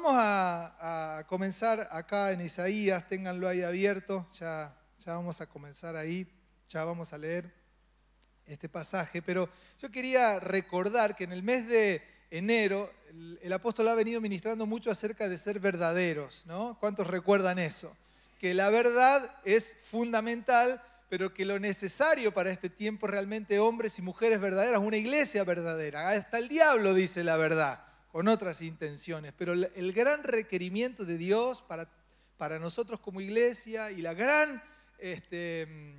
Vamos a, comenzar acá en Isaías, ténganlo ahí abierto, ya, ya vamos a comenzar ahí, ya vamos a leer este pasaje, pero yo quería recordar que en el mes de enero el, apóstol ha venido ministrando mucho acerca de ser verdaderos, ¿no? ¿Cuántos recuerdan eso? Que la verdad es fundamental, pero que lo necesario para este tiempo realmente hombres y mujeres verdaderas, una iglesia verdadera, hasta el diablo dice la verdad con otras intenciones, pero el gran requerimiento de Dios para, para nosotros como iglesia y la gran, este,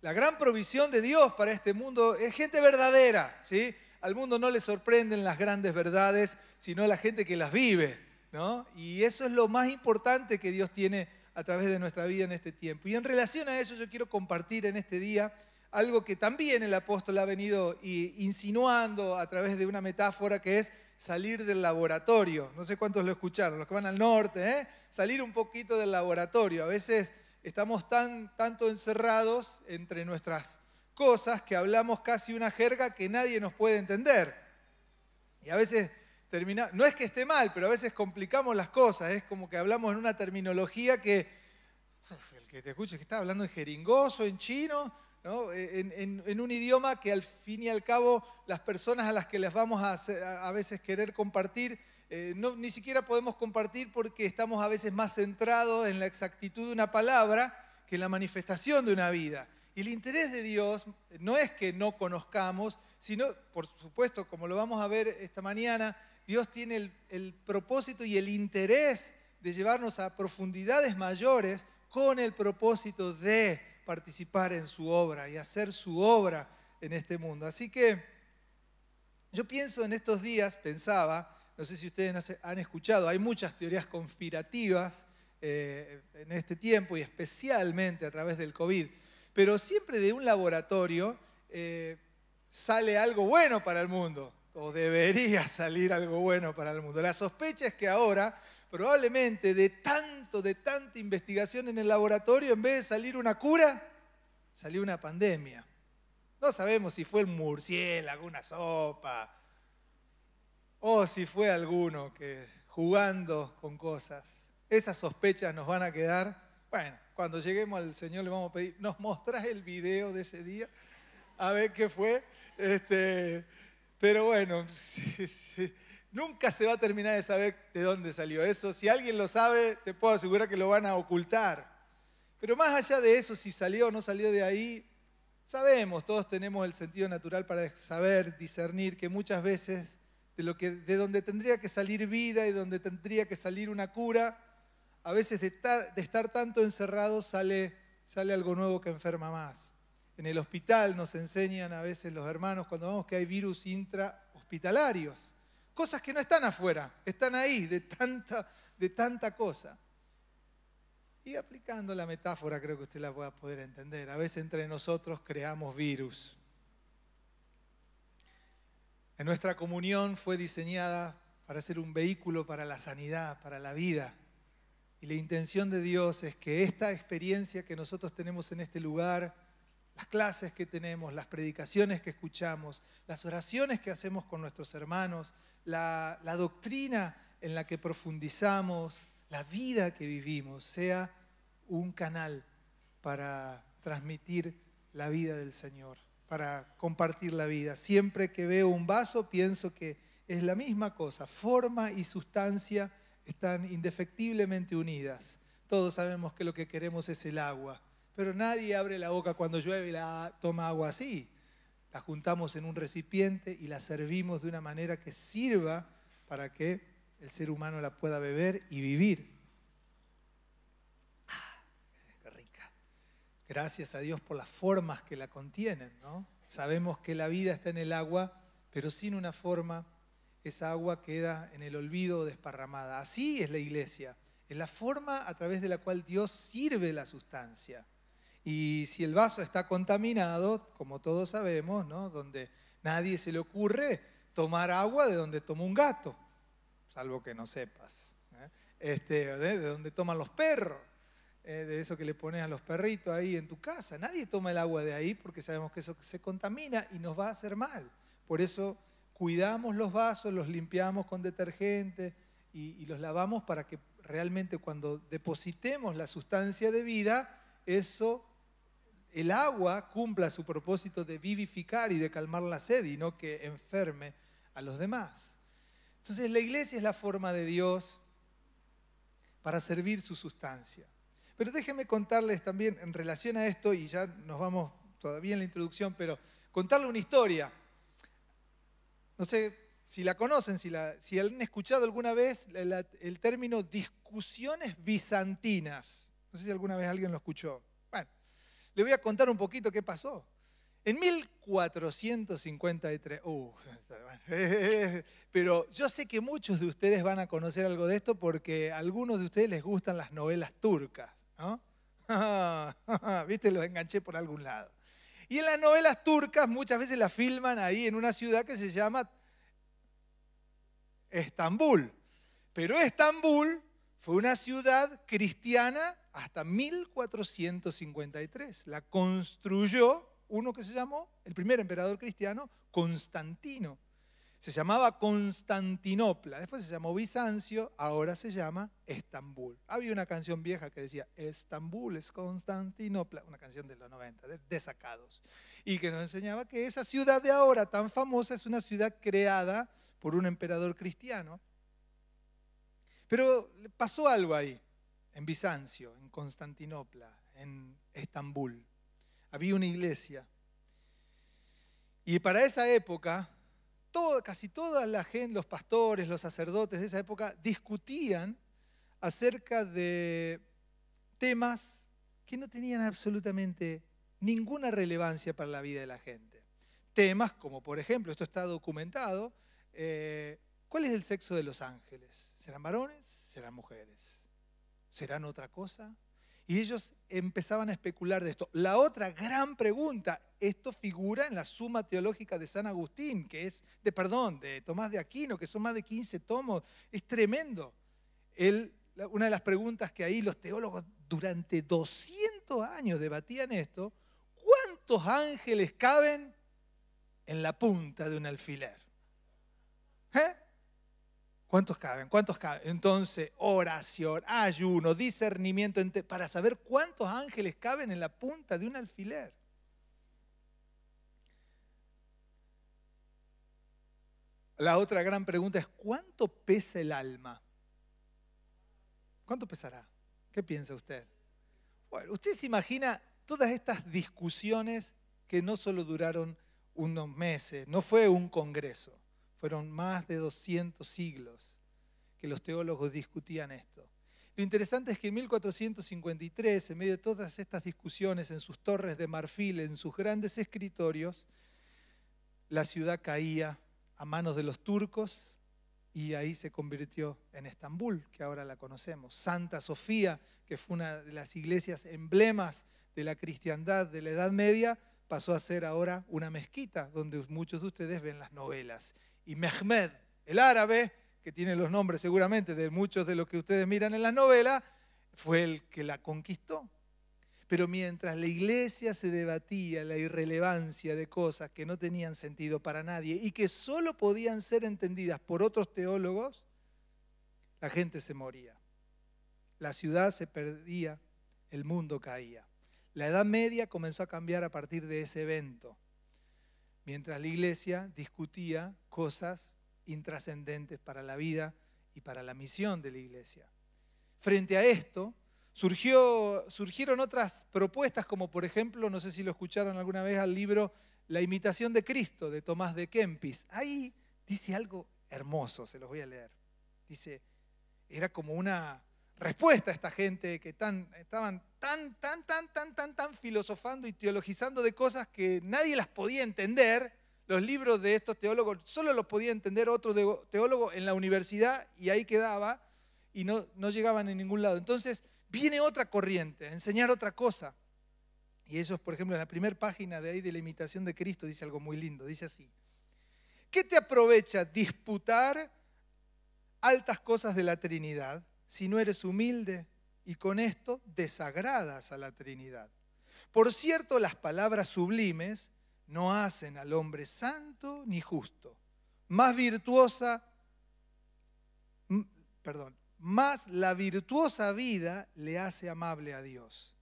la gran provisión de Dios para este mundo es gente verdadera, ¿sí? Al mundo no le sorprenden las grandes verdades, sino la gente que las vive, ¿no? Y eso es lo más importante que Dios tiene a través de nuestra vida en este tiempo. Y en relación a eso yo quiero compartir en este día algo que también el apóstol ha venido insinuando a través de una metáfora que es salir del laboratorio. No sé cuántos lo escucharon, los que van al norte, ¿eh? salir un poquito del laboratorio. A veces estamos tan, tanto encerrados entre nuestras cosas que hablamos casi una jerga que nadie nos puede entender. Y a veces termina, no es que esté mal, pero a veces complicamos las cosas, es como que hablamos en una terminología que el que te escuche que está hablando en jeringoso, en chino, eh, en, un idioma que al fin y al cabo las personas a las que les vamos a, a veces querer compartir, eh, ni siquiera podemos compartir porque estamos a veces más centrados en la exactitud de una palabra que en la manifestación de una vida. Y el interés de Dios no es que no conozcamos, sino, por supuesto, como lo vamos a ver esta mañana, Dios tiene el, el propósito y el interés de llevarnos a profundidades mayores con el propósito de participar en su obra y hacer su obra en este mundo. Así que yo pienso en estos días, pensaba, no sé si ustedes han escuchado, hay muchas teorías conspirativas eh, en este tiempo y especialmente a través del COVID, pero siempre de un laboratorio eh, sale algo bueno para el mundo, o debería salir algo bueno para el mundo. La sospecha es que ahora probablemente de tanto, de tanta investigación en el laboratorio, en vez de salir una cura, salió una pandemia. No sabemos si fue el murciélago, una sopa, o si fue alguno que jugando con cosas. Esas sospechas nos van a quedar. Bueno, cuando lleguemos al Señor le vamos a pedir, ¿nos mostrás el video de ese día? A ver qué fue. Este, pero bueno, sí, sí. Nunca se va a terminar de saber de dónde salió eso. Si alguien lo sabe, te puedo asegurar que lo van a ocultar. Pero más allá de eso, si salió o no salió de ahí, sabemos, todos tenemos el sentido natural para saber, discernir que muchas veces de, donde tendría que salir vida y donde tendría que salir una cura, a veces de estar, tanto encerrado sale, algo nuevo que enferma más. En el hospital nos enseñan a veces los hermanos cuando vemos que hay virus intrahospitalarios Cosas que no están afuera, están ahí de tanta, de tanta cosa. Y aplicando la metáfora creo que usted la va a poder entender. A veces entre nosotros creamos virus. En nuestra comunión fue diseñada para ser un vehículo para la sanidad, para la vida. Y la intención de Dios es que esta experiencia que nosotros tenemos en este lugar, las clases que tenemos, las predicaciones que escuchamos, las oraciones que hacemos con nuestros hermanos, la, doctrina en la que profundizamos, la vida que vivimos, sea un canal para transmitir la vida del Señor, para compartir la vida. Siempre que veo un vaso pienso que es la misma cosa, forma y sustancia están indefectiblemente unidas. Todos sabemos que lo que queremos es el agua, pero nadie abre la boca cuando llueve y la toma agua así la juntamos en un recipiente y la servimos de una manera que sirva para que el ser humano la pueda beber y vivir. Ah, qué rica. Gracias a Dios por las formas que la contienen, ¿no? Sabemos que la vida está en el agua, pero sin una forma, esa agua queda en el olvido desparramada. Así es la iglesia. Es la forma a través de la cual Dios sirve la sustancia. Y si el vaso está contaminado, como todos sabemos, ¿no? donde nadie se le ocurre tomar agua de donde toma un gato, salvo que no sepas, ¿eh? este, de, donde toman los perros, ¿eh? de eso que le pones a los perritos ahí en tu casa. Nadie toma el agua de ahí porque sabemos que eso se contamina y nos va a hacer mal. Por eso cuidamos los vasos, los limpiamos con detergente y, y los lavamos para que realmente cuando depositemos la sustancia de vida, eso el agua cumpla su propósito de vivificar y de calmar la sed y no que enferme a los demás. Entonces la iglesia es la forma de Dios para servir su sustancia. Pero déjenme contarles también en relación a esto, y ya nos vamos todavía en la introducción, pero contarles una historia. No sé si la conocen, si, si han escuchado alguna vez el término discusiones bizantinas. No sé si alguna vez alguien lo escuchó. Le voy a contar un poquito qué pasó. En 1453, uh, pero yo sé que muchos de ustedes van a conocer algo de esto porque a algunos de ustedes les gustan las novelas turcas, Viste, los enganché por algún lado. Y en las novelas turcas muchas veces las filman ahí en una ciudad que se llama Estambul. Pero Estambul fue una ciudad cristiana hasta 1453. La construyó uno que se llamó, el primer emperador cristiano, Constantino. Se llamaba Constantinopla, después se llamó Bizancio, ahora se llama Estambul. Había una canción vieja que decía, Estambul es Constantinopla, una canción de los 90, de Sacados. y que nos enseñaba que esa ciudad de ahora tan famosa es una ciudad creada por un emperador cristiano. Pero pasó algo ahí en Bizancio, en Constantinopla, en Estambul. Había una iglesia. Y para esa época, casi toda la gente, los pastores, los sacerdotes de esa época, discutían acerca de temas que no tenían absolutamente ninguna relevancia para la vida de la gente. Temas como, por ejemplo, esto está documentado, eh, ¿cuál es el sexo de los ángeles? ¿Serán varones? ¿Serán mujeres? ¿Serán otra cosa? Y ellos empezaban a especular de esto. La otra gran pregunta, esto figura en la suma teológica de San Agustín, que es, de perdón, de Tomás de Aquino, que son más de 15 tomos, es tremendo. una de las preguntas que ahí los teólogos durante 200 años debatían esto, ¿cuántos ángeles caben en la punta de un alfiler? ¿Eh? ¿Cuántos caben? ¿Cuántos caben? Entonces, oración, ayuno, discernimiento para saber cuántos ángeles caben en la punta de un alfiler. La otra gran pregunta es, ¿cuánto pesa el alma? ¿Cuánto pesará? ¿Qué piensa usted? Bueno, usted se imagina todas estas discusiones que no solo duraron unos meses, no fue un congreso. Fueron más de 200 siglos que los teólogos discutían esto. Lo interesante es que en 1453, en medio de todas estas discusiones, en sus torres de marfil, en sus grandes escritorios, la ciudad caía a manos de los turcos y ahí se convirtió en Estambul, que ahora la conocemos. Santa Sofía, que fue una de las iglesias emblemas de la cristiandad de la Edad Media, pasó a ser ahora una mezquita, donde muchos de ustedes ven las novelas y Mehmed, el árabe, que tiene los nombres seguramente de muchos de los que ustedes miran en la novela, fue el que la conquistó. Pero mientras la iglesia se debatía la irrelevancia de cosas que no tenían sentido para nadie y que solo podían ser entendidas por otros teólogos, la gente se moría. La ciudad se perdía, el mundo caía. La Edad Media comenzó a cambiar a partir de ese evento. Mientras la iglesia discutía cosas intrascendentes para la vida y para la misión de la iglesia. Frente a esto, surgió, surgieron otras propuestas, como por ejemplo, no sé si lo escucharon alguna vez al libro La imitación de Cristo de Tomás de Kempis. Ahí dice algo hermoso, se los voy a leer. Dice, era como una respuesta a esta gente que estaban tan, tan, tan, tan, tan, tan filosofando y teologizando de cosas que nadie las podía entender los libros de estos teólogos solo los podía entender otro teólogo en la universidad y ahí quedaba y no, no llegaban a ningún lado. Entonces viene otra corriente, enseñar otra cosa. Y eso es, por ejemplo, en la primera página de ahí de la imitación de Cristo dice algo muy lindo, dice así. ¿Qué te aprovecha disputar altas cosas de la Trinidad si no eres humilde y con esto desagradas a la Trinidad? Por cierto, las palabras sublimes no hacen al hombre santo ni justo. Más virtuosa, perdón, más la virtuosa vida le hace amable a Dios.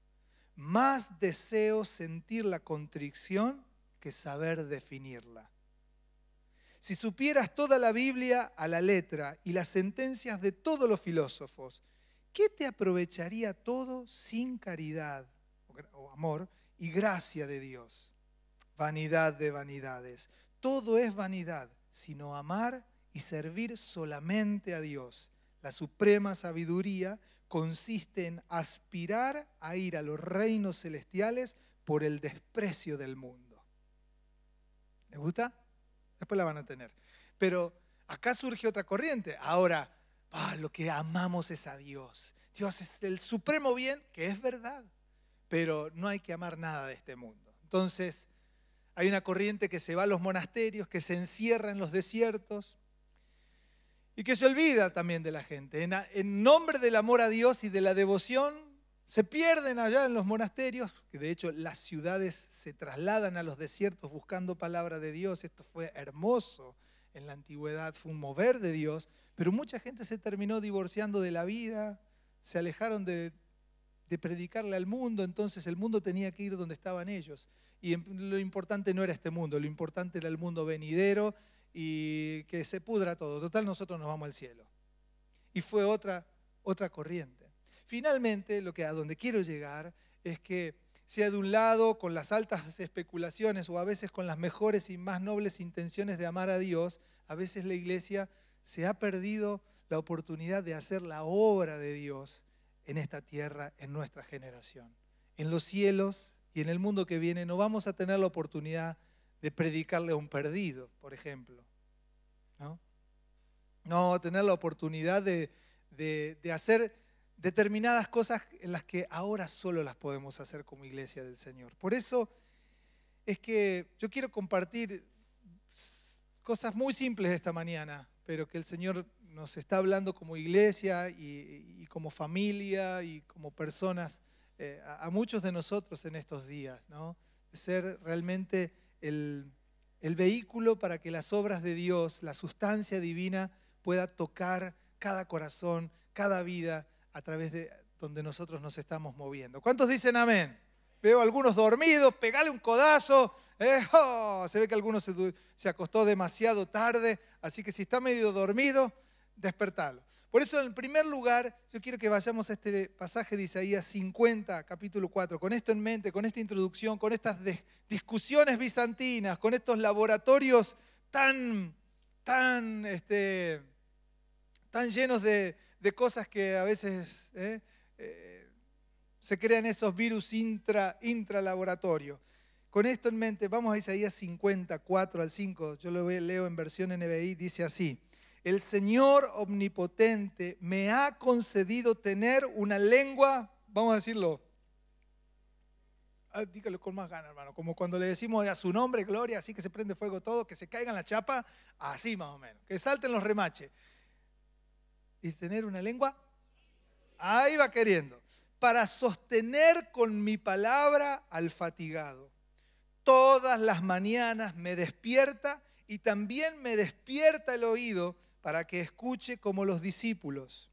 Más deseo sentir la contrición que saber definirla. Si supieras toda la Biblia a la letra y las sentencias de todos los filósofos, ¿qué te aprovecharía todo sin caridad o amor y gracia de Dios? vanidad de vanidades. Todo es vanidad, sino amar y servir solamente a Dios. La suprema sabiduría consiste en aspirar a ir a los reinos celestiales por el desprecio del mundo. ¿Le gusta? Después la van a tener. Pero acá surge otra corriente. Ahora, ah, lo que amamos es a Dios. Dios es el supremo bien, que es verdad, pero no hay que amar nada de este mundo. Entonces, hay una corriente que se va a los monasterios, que se encierra en los desiertos y que se olvida también de la gente. En, nombre del amor a Dios y de la devoción, se pierden allá en los monasterios, que de hecho las ciudades se trasladan a los desiertos buscando palabra de Dios. Esto fue hermoso en la antigüedad, fue un mover de Dios, pero mucha gente se terminó divorciando de la vida, se alejaron de de predicarle al mundo, entonces el mundo tenía que ir donde estaban ellos. Y em, lo importante no era este mundo, lo importante era el mundo venidero y que se pudra todo. Total, nosotros nos vamos al cielo. Y fue otra, otra corriente. Finalmente, lo que a donde quiero llegar es que sea de un lado con las altas especulaciones o a veces con las mejores y más nobles intenciones de amar a Dios, a veces la iglesia se ha perdido la oportunidad de hacer la obra de Dios en esta tierra, en nuestra generación. En los cielos y en el mundo que viene no vamos a tener la oportunidad de predicarle a un perdido, por ejemplo. No, no vamos a tener la oportunidad de, de hacer determinadas cosas en las que ahora solo las podemos hacer como iglesia del Señor. Por eso es que yo quiero compartir cosas muy simples esta mañana, pero que el Señor nos está hablando como iglesia y, como familia y como personas, eh, a, muchos de nosotros en estos días, ¿no? Ser realmente el, vehículo para que las obras de Dios, la sustancia divina, pueda tocar cada corazón, cada vida a través de donde nosotros nos estamos moviendo. ¿Cuántos dicen amén? Veo algunos dormidos, pegale un codazo. Eh, oh, se ve que algunos se acostó demasiado tarde, así que si está medio dormido, despertarlo. Por eso, en primer lugar, yo quiero que vayamos a este pasaje de Isaías 50, capítulo 4, con esto en mente, con esta introducción, con estas discusiones bizantinas, con estos laboratorios tan, tan, este, tan llenos de, cosas que a veces ¿eh? Eh, se crean esos virus intra, intralaboratorio. Con esto en mente, vamos a Isaías 50 4 al 5, yo lo leo en versión NBI, dice así el Señor omnipotente me ha concedido tener una lengua, vamos a decirlo, ah, dígalo con más ganas, hermano, como cuando le decimos a su nombre, gloria, así que se prende fuego todo, que se en la chapa, así más o menos, que salten los remaches. Y tener una lengua, ahí va queriendo, para sostener con mi palabra al fatigado. Todas las mañanas me despierta y también me despierta el oído para que escuche como los discípulos.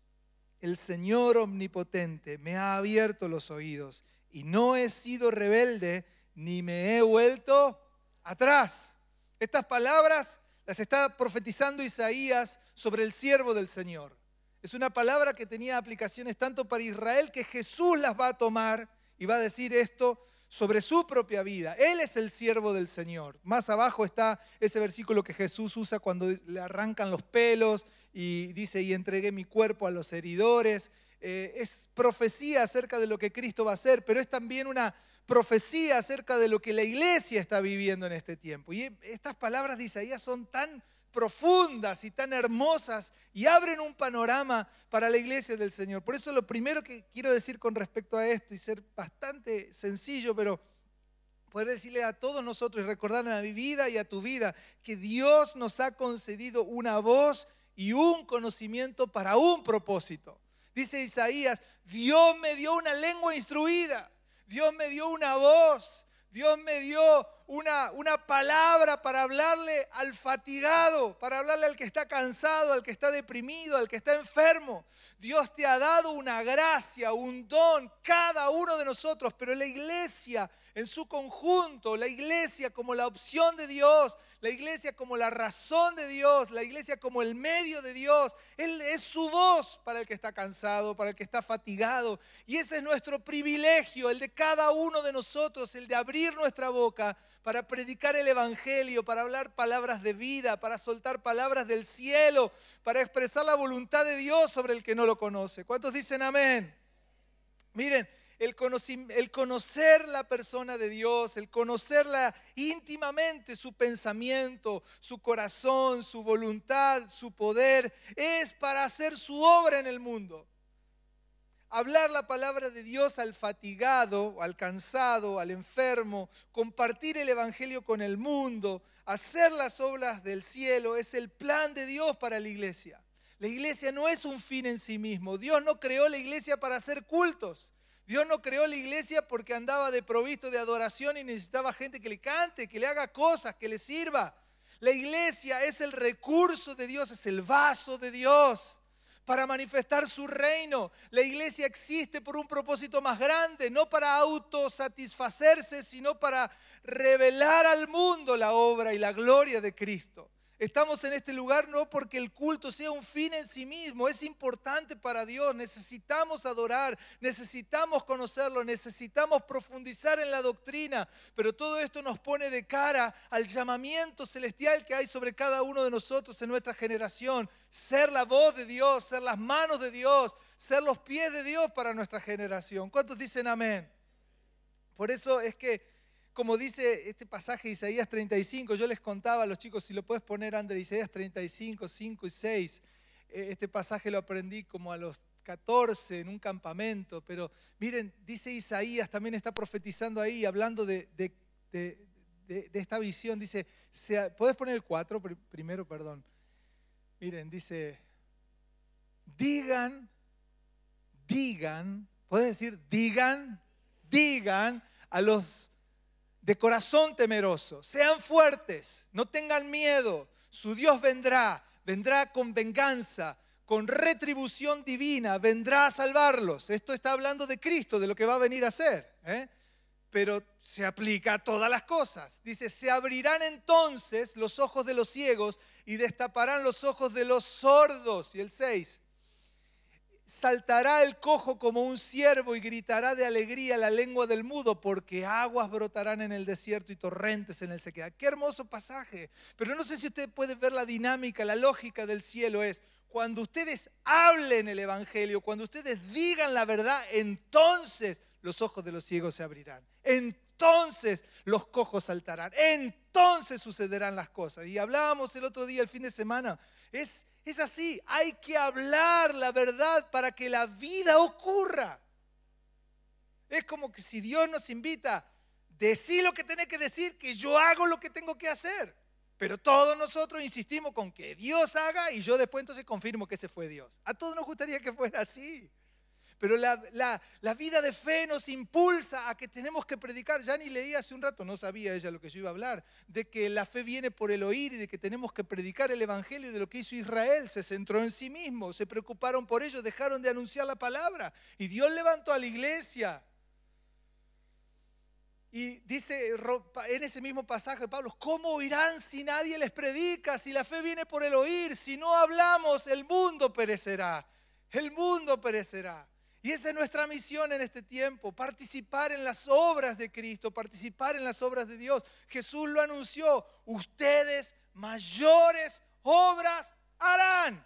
El Señor omnipotente me ha abierto los oídos y no he sido rebelde ni me he vuelto atrás. Estas palabras las está profetizando Isaías sobre el siervo del Señor. Es una palabra que tenía aplicaciones tanto para Israel que Jesús las va a tomar y va a decir esto sobre su propia vida. Él es el siervo del Señor. Más abajo está ese versículo que Jesús usa cuando le arrancan los pelos y dice, y entregué mi cuerpo a los heridores. Eh, es profecía acerca de lo que Cristo va a hacer, pero es también una profecía acerca de lo que la iglesia está viviendo en este tiempo. Y estas palabras de Isaías son tan profundas y tan hermosas y abren un panorama para la iglesia del Señor. Por eso lo primero que quiero decir con respecto a esto y ser bastante sencillo, pero poder decirle a todos nosotros y recordar a mi vida y a tu vida que Dios nos ha concedido una voz y un conocimiento para un propósito. Dice Isaías, Dios me dio una lengua instruida, Dios me dio una voz Dios me dio una, una palabra para hablarle al fatigado, para hablarle al que está cansado, al que está deprimido, al que está enfermo. Dios te ha dado una gracia, un don, cada uno de nosotros, pero la iglesia en su conjunto, la iglesia como la opción de Dios, la iglesia como la razón de Dios, la iglesia como el medio de Dios. Él es su voz para el que está cansado, para el que está fatigado. Y ese es nuestro privilegio, el de cada uno de nosotros, el de abrir nuestra boca para predicar el Evangelio, para hablar palabras de vida, para soltar palabras del cielo, para expresar la voluntad de Dios sobre el que no lo conoce. ¿Cuántos dicen amén? Miren, el, conocer la persona de Dios, el conocerla íntimamente, su pensamiento, su corazón, su voluntad, su poder, es para hacer su obra en el mundo. Hablar la palabra de Dios al fatigado, al cansado, al enfermo, compartir el Evangelio con el mundo, hacer las obras del cielo, es el plan de Dios para la iglesia. La iglesia no es un fin en sí mismo. Dios no creó la iglesia para hacer cultos. Dios no creó la iglesia porque andaba de provisto de adoración y necesitaba gente que le cante, que le haga cosas, que le sirva. La iglesia es el recurso de Dios, es el vaso de Dios para manifestar su reino. La iglesia existe por un propósito más grande, no para autosatisfacerse, sino para revelar al mundo la obra y la gloria de Cristo. Estamos en este lugar no porque el culto sea un fin en sí mismo, es importante para Dios, necesitamos adorar, necesitamos conocerlo, necesitamos profundizar en la doctrina, pero todo esto nos pone de cara al llamamiento celestial que hay sobre cada uno de nosotros en nuestra generación, ser la voz de Dios, ser las manos de Dios, ser los pies de Dios para nuestra generación. ¿Cuántos dicen amén? Por eso es que como dice este pasaje de Isaías 35, yo les contaba a los chicos, si lo puedes poner, André, Isaías 35, 5 y 6, eh, este pasaje lo aprendí como a los 14 en un campamento, pero miren, dice Isaías, también está profetizando ahí, hablando de, esta visión, dice, ¿podés ¿puedes poner el 4 primero, perdón? Miren, dice, digan, digan, ¿puedes decir digan? Digan a los de corazón temeroso, sean fuertes, no tengan miedo, su Dios vendrá, vendrá con venganza, con retribución divina, vendrá a salvarlos. Esto está hablando de Cristo, de lo que va a venir a ser, ¿eh? pero se aplica a todas las cosas. Dice, se abrirán entonces los ojos de los ciegos y destaparán los ojos de los sordos. Y el 6, saltará el cojo como un ciervo y gritará de alegría la lengua del mudo, porque aguas brotarán en el desierto y torrentes en el sequedad. Qué hermoso pasaje. Pero no sé si usted puede ver la dinámica, la lógica del cielo es, cuando ustedes hablen el Evangelio, cuando ustedes digan la verdad, entonces los ojos de los ciegos se abrirán. Entonces los cojos saltarán. Entonces sucederán las cosas. Y hablábamos el otro día, el fin de semana, es es así, hay que hablar la verdad para que la vida ocurra. Es como que si Dios nos invita, decir lo que tenés que decir, que yo hago lo que tengo que hacer. Pero todos nosotros insistimos con que Dios haga y yo después entonces confirmo que ese fue Dios. A todos nos gustaría que fuera así. Pero la, vida de fe nos impulsa a que tenemos que predicar. Ya ni leí hace un rato, no sabía ella lo que yo iba a hablar, de que la fe viene por el oír y de que tenemos que predicar el Evangelio de lo que hizo Israel. Se centró en sí mismo, se preocuparon por ello, dejaron de anunciar la palabra. Y Dios levantó a la iglesia. Y dice en ese mismo pasaje Pablo, ¿cómo oirán si nadie les predica? Si la fe viene por el oír, si no hablamos, el mundo perecerá. El mundo perecerá. Y esa es nuestra misión en este tiempo, participar en las obras de Cristo, participar en las obras de Dios. Jesús lo anunció, ustedes mayores obras harán.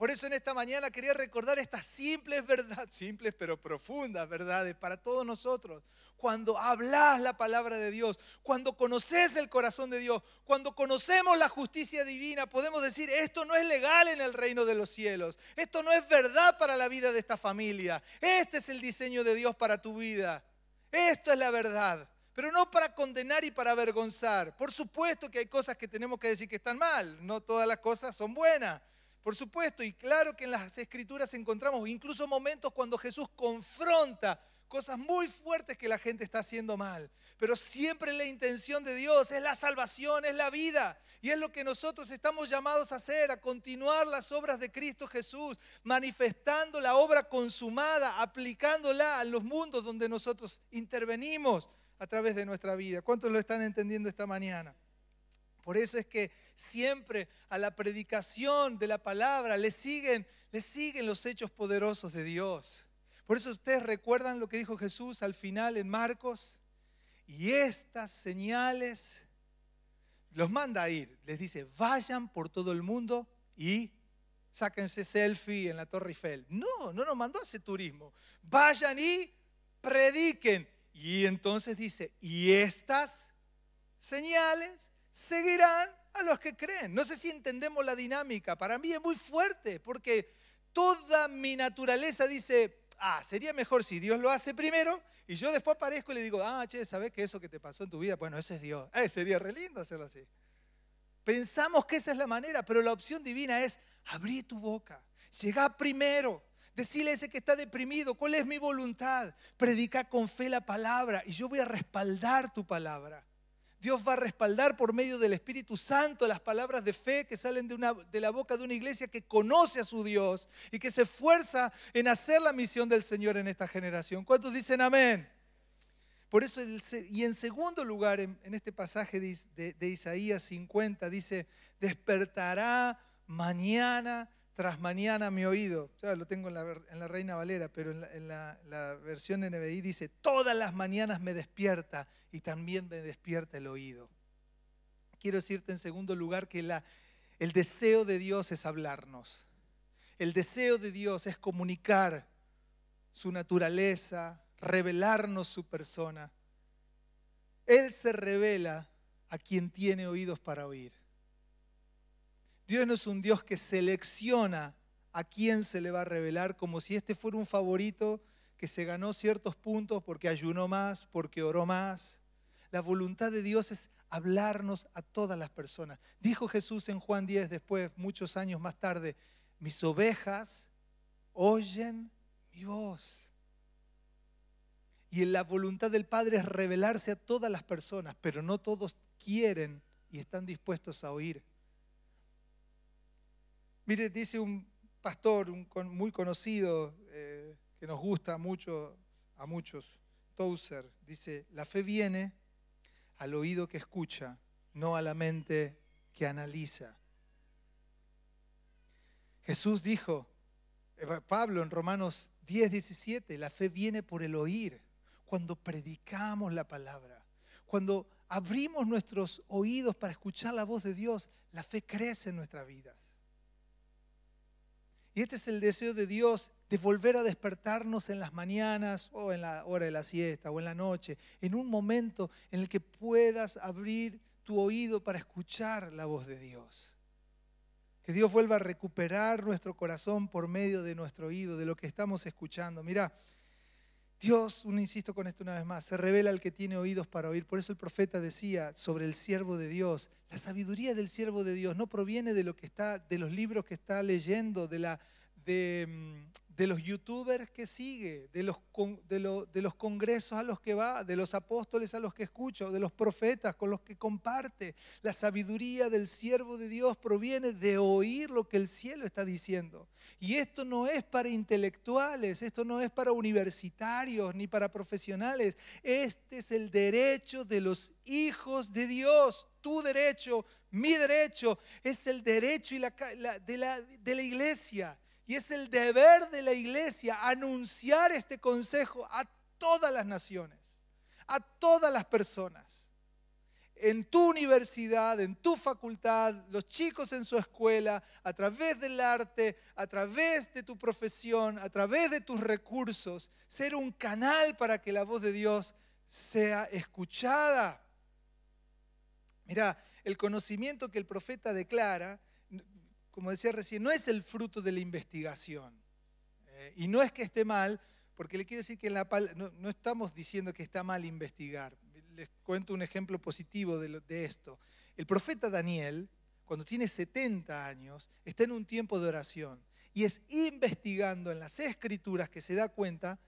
Por eso en esta mañana quería recordar estas simples verdades, simples pero profundas verdades para todos nosotros. Cuando hablas la palabra de Dios, cuando conoces el corazón de Dios, cuando conocemos la justicia divina, podemos decir, esto no es legal en el reino de los cielos, esto no es verdad para la vida de esta familia, este es el diseño de Dios para tu vida, esto es la verdad, pero no para condenar y para avergonzar. Por supuesto que hay cosas que tenemos que decir que están mal, no todas las cosas son buenas por supuesto, y claro que en las escrituras encontramos incluso momentos cuando Jesús confronta cosas muy fuertes que la gente está haciendo mal. Pero siempre la intención de Dios es la salvación, es la vida. Y es lo que nosotros estamos llamados a hacer, a continuar las obras de Cristo Jesús, manifestando la obra consumada, aplicándola a los mundos donde nosotros intervenimos a través de nuestra vida. ¿Cuántos lo están entendiendo esta mañana? Por eso es que siempre a la predicación de la palabra le siguen, le siguen los hechos poderosos de Dios. Por eso ustedes recuerdan lo que dijo Jesús al final en Marcos. Y estas señales los manda a ir. Les dice, vayan por todo el mundo y sáquense selfie en la Torre Eiffel. No, no nos mandó ese turismo. Vayan y prediquen. Y entonces dice, y estas señales seguirán a los que creen. No sé si entendemos la dinámica. Para mí es muy fuerte porque toda mi naturaleza dice, ah, sería mejor si Dios lo hace primero y yo después aparezco y le digo, ah, che, ¿sabes qué? eso que te pasó en tu vida? Bueno, ese es Dios. Eh, sería re lindo hacerlo así. Pensamos que esa es la manera, pero la opción divina es abrir tu boca, llegar primero, decirle a ese que está deprimido, ¿cuál es mi voluntad? Predicar con fe la palabra y yo voy a respaldar tu palabra. Dios va a respaldar por medio del Espíritu Santo las palabras de fe que salen de, la boca de una iglesia que conoce a su Dios y que se esfuerza en hacer la misión del Señor en esta generación. ¿Cuántos dicen amén? Por eso, y en segundo lugar, en, este pasaje de, de Isaías 50, dice, despertará mañana tras mañana mi oído. Ya lo tengo en la, Reina Valera, pero en, la, versión NBI dice, todas las mañanas me despierta y también me despierta el oído. Quiero decirte en segundo lugar que el deseo de Dios es hablarnos. El deseo de Dios es comunicar su naturaleza, revelarnos su persona. Él se revela a quien tiene oídos para oír. Dios no es un Dios que selecciona a quién se le va a revelar, como si este fuera un favorito que se ganó ciertos puntos porque ayunó más, porque oró más. La voluntad de Dios es hablarnos a todas las personas. Dijo Jesús en Juan 10 después, muchos años más tarde, mis ovejas oyen mi voz. Y la voluntad del Padre es revelarse a todas las personas, pero no todos quieren y están dispuestos a oír. Mire, dice un pastor muy conocido eh, que nos gusta mucho a muchos, Touser, dice, la fe viene al oído que escucha, no a la mente que analiza. Jesús dijo, eh, Pablo en Romanos 10, 17, la fe viene por el oír, cuando predicamos la palabra, cuando abrimos nuestros oídos para escuchar la voz de Dios, la fe crece en nuestras vidas. Y este es el deseo de Dios de volver a despertarnos en las mañanas o en la hora de la siesta o en la noche, en un momento en el que puedas abrir tu oído para escuchar la voz de Dios. Que Dios vuelva a recuperar nuestro corazón por medio de nuestro oído, de lo que estamos escuchando. Mira, Dios, un insisto con esto una vez más, se revela al que tiene oídos para oír. Por eso el profeta decía sobre el siervo de Dios, la sabiduría del siervo de Dios no proviene de lo que está de los libros que está leyendo, de la de, mm, de los youtubers que sigue, de los, de, los congresos a los que va, de los apóstoles a los que escucho, de los profetas con los que comparte. La sabiduría del siervo de Dios proviene de oír lo que el cielo está diciendo. Y esto no es para intelectuales, esto no es para universitarios ni para profesionales. Este es el derecho de los hijos de Dios tu derecho, mi derecho, es el derecho y la, de, la, de la iglesia. Y es el deber de la iglesia anunciar este consejo a todas las naciones, a todas las personas. En tu universidad, en tu facultad, los chicos en su escuela, a través del arte, a través de tu profesión, a través de tus recursos, ser un canal para que la voz de Dios sea escuchada. Mira, el conocimiento que el profeta declara como decía recién, no es el fruto de la investigación. Eh, y no es que esté mal, porque le quiero decir que en la, no, estamos diciendo que está mal investigar. Les cuento un ejemplo positivo de, de esto. El profeta Daniel, cuando tiene 70 años, está en un tiempo de oración y es investigando en las escrituras que se da cuenta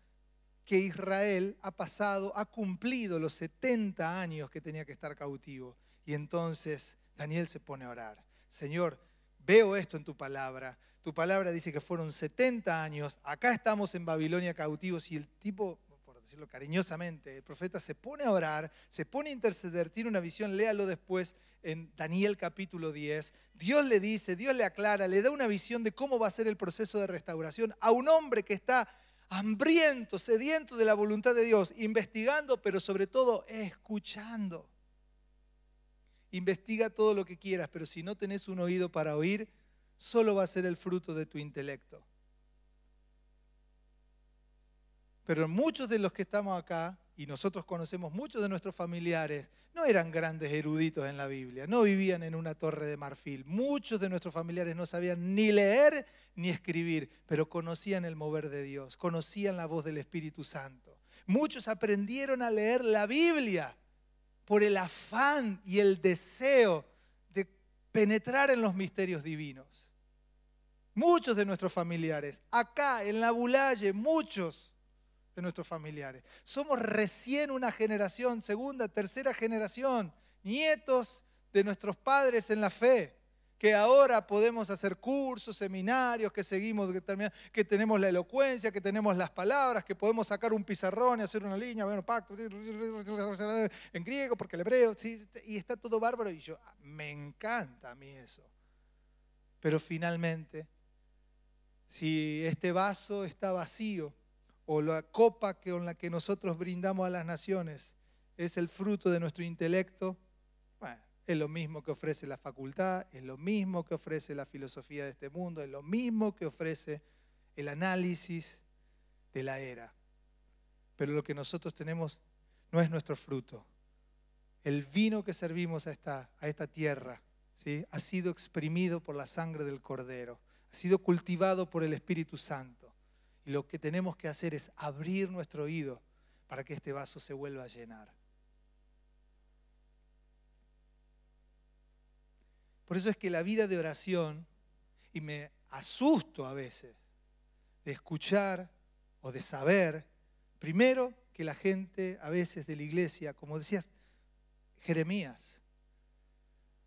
que Israel ha pasado, ha cumplido los 70 años que tenía que estar cautivo. Y entonces Daniel se pone a orar. Señor, veo esto en tu palabra. Tu palabra dice que fueron 70 años, acá estamos en Babilonia cautivos y el tipo, por decirlo cariñosamente, el profeta se pone a orar, se pone a interceder, tiene una visión, léalo después en Daniel capítulo 10. Dios le dice, Dios le aclara, le da una visión de cómo va a ser el proceso de restauración a un hombre que está hambriento, sediento de la voluntad de Dios, investigando, pero sobre todo escuchando investiga todo lo que quieras, pero si no tenés un oído para oír, solo va a ser el fruto de tu intelecto. Pero muchos de los que estamos acá, y nosotros conocemos muchos de nuestros familiares, no eran grandes eruditos en la Biblia, no vivían en una torre de marfil. Muchos de nuestros familiares no sabían ni leer ni escribir, pero conocían el mover de Dios, conocían la voz del Espíritu Santo. Muchos aprendieron a leer la Biblia, por el afán y el deseo de penetrar en los misterios divinos. Muchos de nuestros familiares, acá en la Bulaye, muchos de nuestros familiares. Somos recién una generación, segunda, tercera generación, nietos de nuestros padres en la fe que ahora podemos hacer cursos, seminarios, que seguimos, que, que tenemos la elocuencia, que tenemos las palabras, que podemos sacar un pizarrón y hacer una línea, bueno, pacto, en griego, porque el hebreo, y está todo bárbaro. Y yo, ah, me encanta a mí eso. Pero finalmente, si este vaso está vacío, o la copa con la que nosotros brindamos a las naciones es el fruto de nuestro intelecto, es lo mismo que ofrece la facultad, es lo mismo que ofrece la filosofía de este mundo, es lo mismo que ofrece el análisis de la era. Pero lo que nosotros tenemos no es nuestro fruto. El vino que servimos a esta, a esta tierra ha sido exprimido por la sangre del cordero, ha sido cultivado por el Espíritu Santo. Y lo que tenemos que hacer es abrir nuestro oído para que este vaso se vuelva a llenar. Por eso es que la vida de oración, y me asusto a veces de escuchar o de saber, primero que la gente a veces de la iglesia, como decías, Jeremías,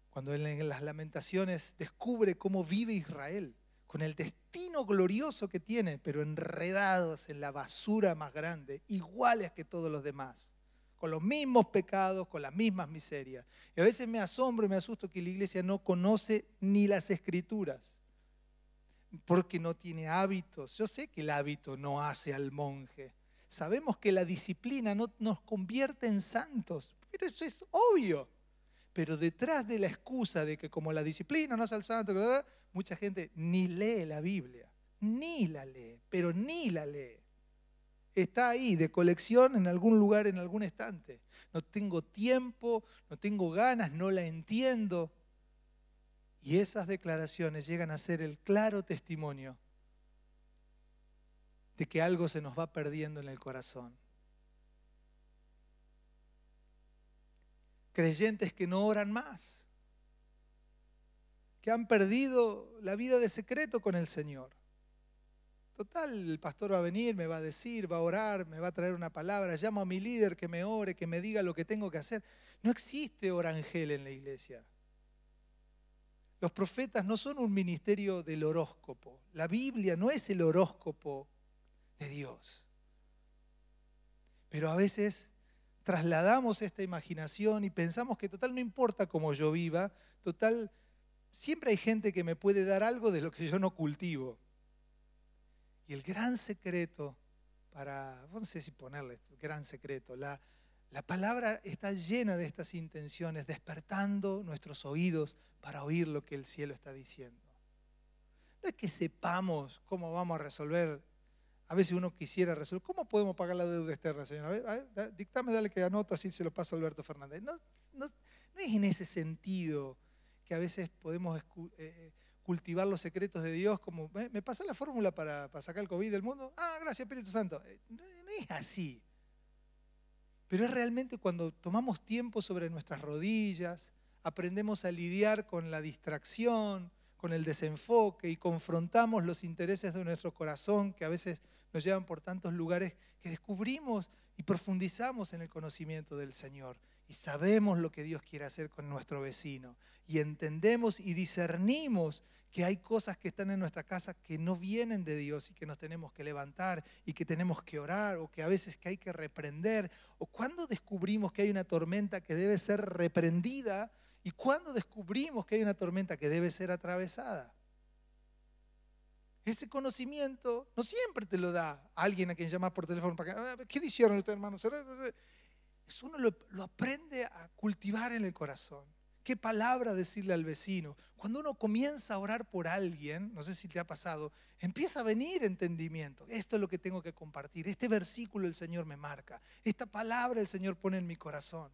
cuando en las lamentaciones descubre cómo vive Israel, con el destino glorioso que tiene, pero enredados en la basura más grande, iguales que todos los demás con los mismos pecados, con las mismas miserias. Y a veces me asombro y me asusto que la iglesia no conoce ni las escrituras, porque no tiene hábitos. Yo sé que el hábito no hace al monje. Sabemos que la disciplina no nos convierte en santos, pero eso es obvio. Pero detrás de la excusa de que como la disciplina no hace al santo, mucha gente ni lee la Biblia, ni la lee, pero ni la lee está ahí de colección en algún lugar, en algún estante. No tengo tiempo, no tengo ganas, no la entiendo. Y esas declaraciones llegan a ser el claro testimonio de que algo se nos va perdiendo en el corazón. Creyentes que no oran más, que han perdido la vida de secreto con el Señor Total, el pastor va a venir, me va a decir, va a orar, me va a traer una palabra, llamo a mi líder que me ore, que me diga lo que tengo que hacer. No existe orangel en la iglesia. Los profetas no son un ministerio del horóscopo. La Biblia no es el horóscopo de Dios. Pero a veces trasladamos esta imaginación y pensamos que total no importa cómo yo viva, total siempre hay gente que me puede dar algo de lo que yo no cultivo. Y el gran secreto para, no sé si ponerle esto, gran secreto, la, palabra está llena de estas intenciones, despertando nuestros oídos para oír lo que el cielo está diciendo. No es que sepamos cómo vamos a resolver, a veces uno quisiera resolver, ¿cómo podemos pagar la deuda externa, señor? A dictame, dale que anoto, así se lo paso a Alberto Fernández. No, es en ese sentido que a veces podemos escuchar. Eh, eh, cultivar los secretos de Dios, como, eh, ¿me pasa la fórmula para, para, sacar el COVID del mundo? Ah, gracias Espíritu Santo. Eh, no es así. Pero es realmente cuando tomamos tiempo sobre nuestras rodillas, aprendemos a lidiar con la distracción, con el desenfoque y confrontamos los intereses de nuestro corazón que a veces nos llevan por tantos lugares que descubrimos y profundizamos en el conocimiento del Señor y sabemos lo que Dios quiere hacer con nuestro vecino y entendemos y discernimos que hay cosas que están en nuestra casa que no vienen de Dios y que nos tenemos que levantar y que tenemos que orar o que a veces que hay que reprender o cuando descubrimos que hay una tormenta que debe ser reprendida y cuando descubrimos que hay una tormenta que debe ser atravesada. Ese conocimiento no siempre te lo da alguien a quien llamas por teléfono para que, ah, ¿qué dijeron ustedes, hermano? uno lo, lo aprende a cultivar en el corazón. ¿Qué palabra decirle al vecino? Cuando uno comienza a orar por alguien, no sé si te ha pasado, empieza a venir entendimiento. Esto es lo que tengo que compartir. Este versículo el Señor me marca. Esta palabra el Señor pone en mi corazón.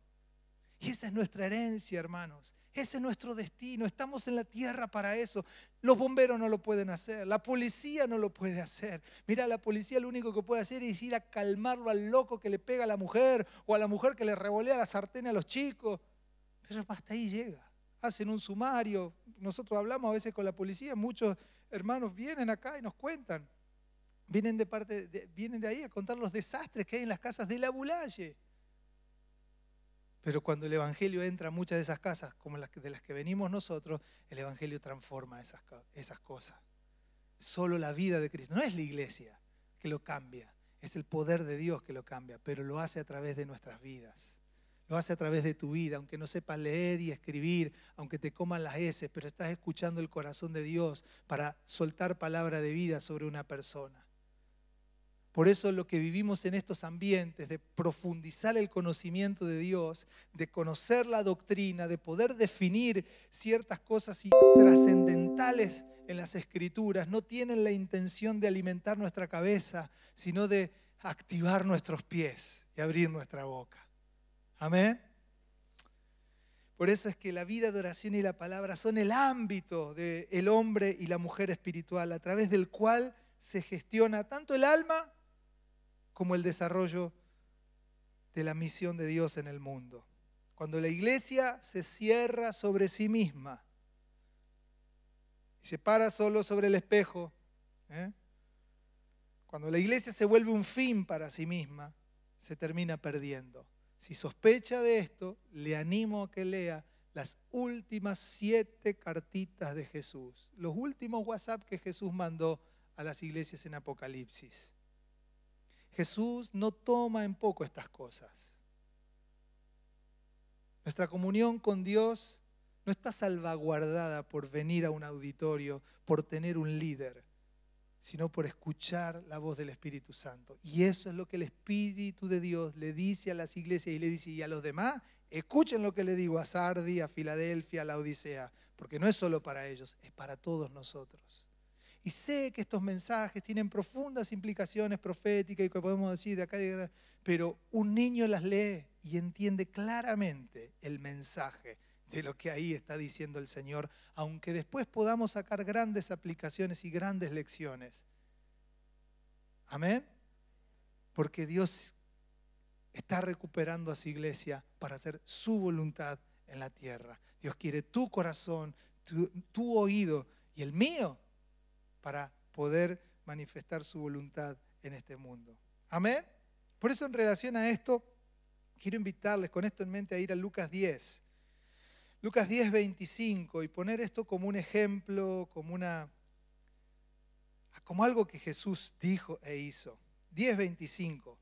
Y esa es nuestra herencia, hermanos. Ese es nuestro destino. Estamos en la tierra para eso. Los bomberos no lo pueden hacer. La policía no lo puede hacer. Mira, la policía lo único que puede hacer es ir a calmarlo al loco que le pega a la mujer o a la mujer que le revolea la sartén a los chicos. Pero hasta ahí llega. Hacen un sumario. Nosotros hablamos a veces con la policía. Muchos hermanos vienen acá y nos cuentan. Vienen de, parte, vienen de ahí a contar los desastres que hay en las casas de la Bulalle. Pero cuando el Evangelio entra a muchas de esas casas, como las de las que venimos nosotros, el Evangelio transforma esas, esas cosas. Solo la vida de Cristo. No es la iglesia que lo cambia, es el poder de Dios que lo cambia, pero lo hace a través de nuestras vidas. Lo hace a través de tu vida, aunque no sepas leer y escribir, aunque te coman las heces, pero estás escuchando el corazón de Dios para soltar palabra de vida sobre una persona. Por eso lo que vivimos en estos ambientes, de profundizar el conocimiento de Dios, de conocer la doctrina, de poder definir ciertas cosas trascendentales en las escrituras, no tienen la intención de alimentar nuestra cabeza, sino de activar nuestros pies y abrir nuestra boca. Amén. Por eso es que la vida de oración y la palabra son el ámbito del hombre y la mujer espiritual a través del cual se gestiona tanto el alma como el desarrollo de la misión de Dios en el mundo. Cuando la iglesia se cierra sobre sí misma y se para solo sobre el espejo, ¿eh? cuando la iglesia se vuelve un fin para sí misma, se termina perdiendo. Si sospecha de esto, le animo a que lea las últimas siete cartitas de Jesús, los últimos WhatsApp que Jesús mandó a las iglesias en Apocalipsis. Jesús no toma en poco estas cosas. Nuestra comunión con Dios no está salvaguardada por venir a un auditorio, por tener un líder, sino por escuchar la voz del Espíritu Santo. Y eso es lo que el Espíritu de Dios le dice a las iglesias y le dice, y a los demás, escuchen lo que le digo a Sardi, a Filadelfia, a la Odisea, porque no es solo para ellos, es para todos nosotros. Y sé que estos mensajes tienen profundas implicaciones proféticas y que podemos decir de acá, de acá, pero un niño las lee y entiende claramente el mensaje de lo que ahí está diciendo el Señor, aunque después podamos sacar grandes aplicaciones y grandes lecciones. Amén. Porque Dios está recuperando a su iglesia para hacer su voluntad en la tierra. Dios quiere tu corazón, tu oído y el mío para poder manifestar su voluntad en este mundo. Amén. Por eso en relación a esto, quiero invitarles con esto en mente a ir a Lucas 10. Lucas 10, 25, y poner esto como un ejemplo, como, una, como algo que Jesús dijo e hizo. 10.25,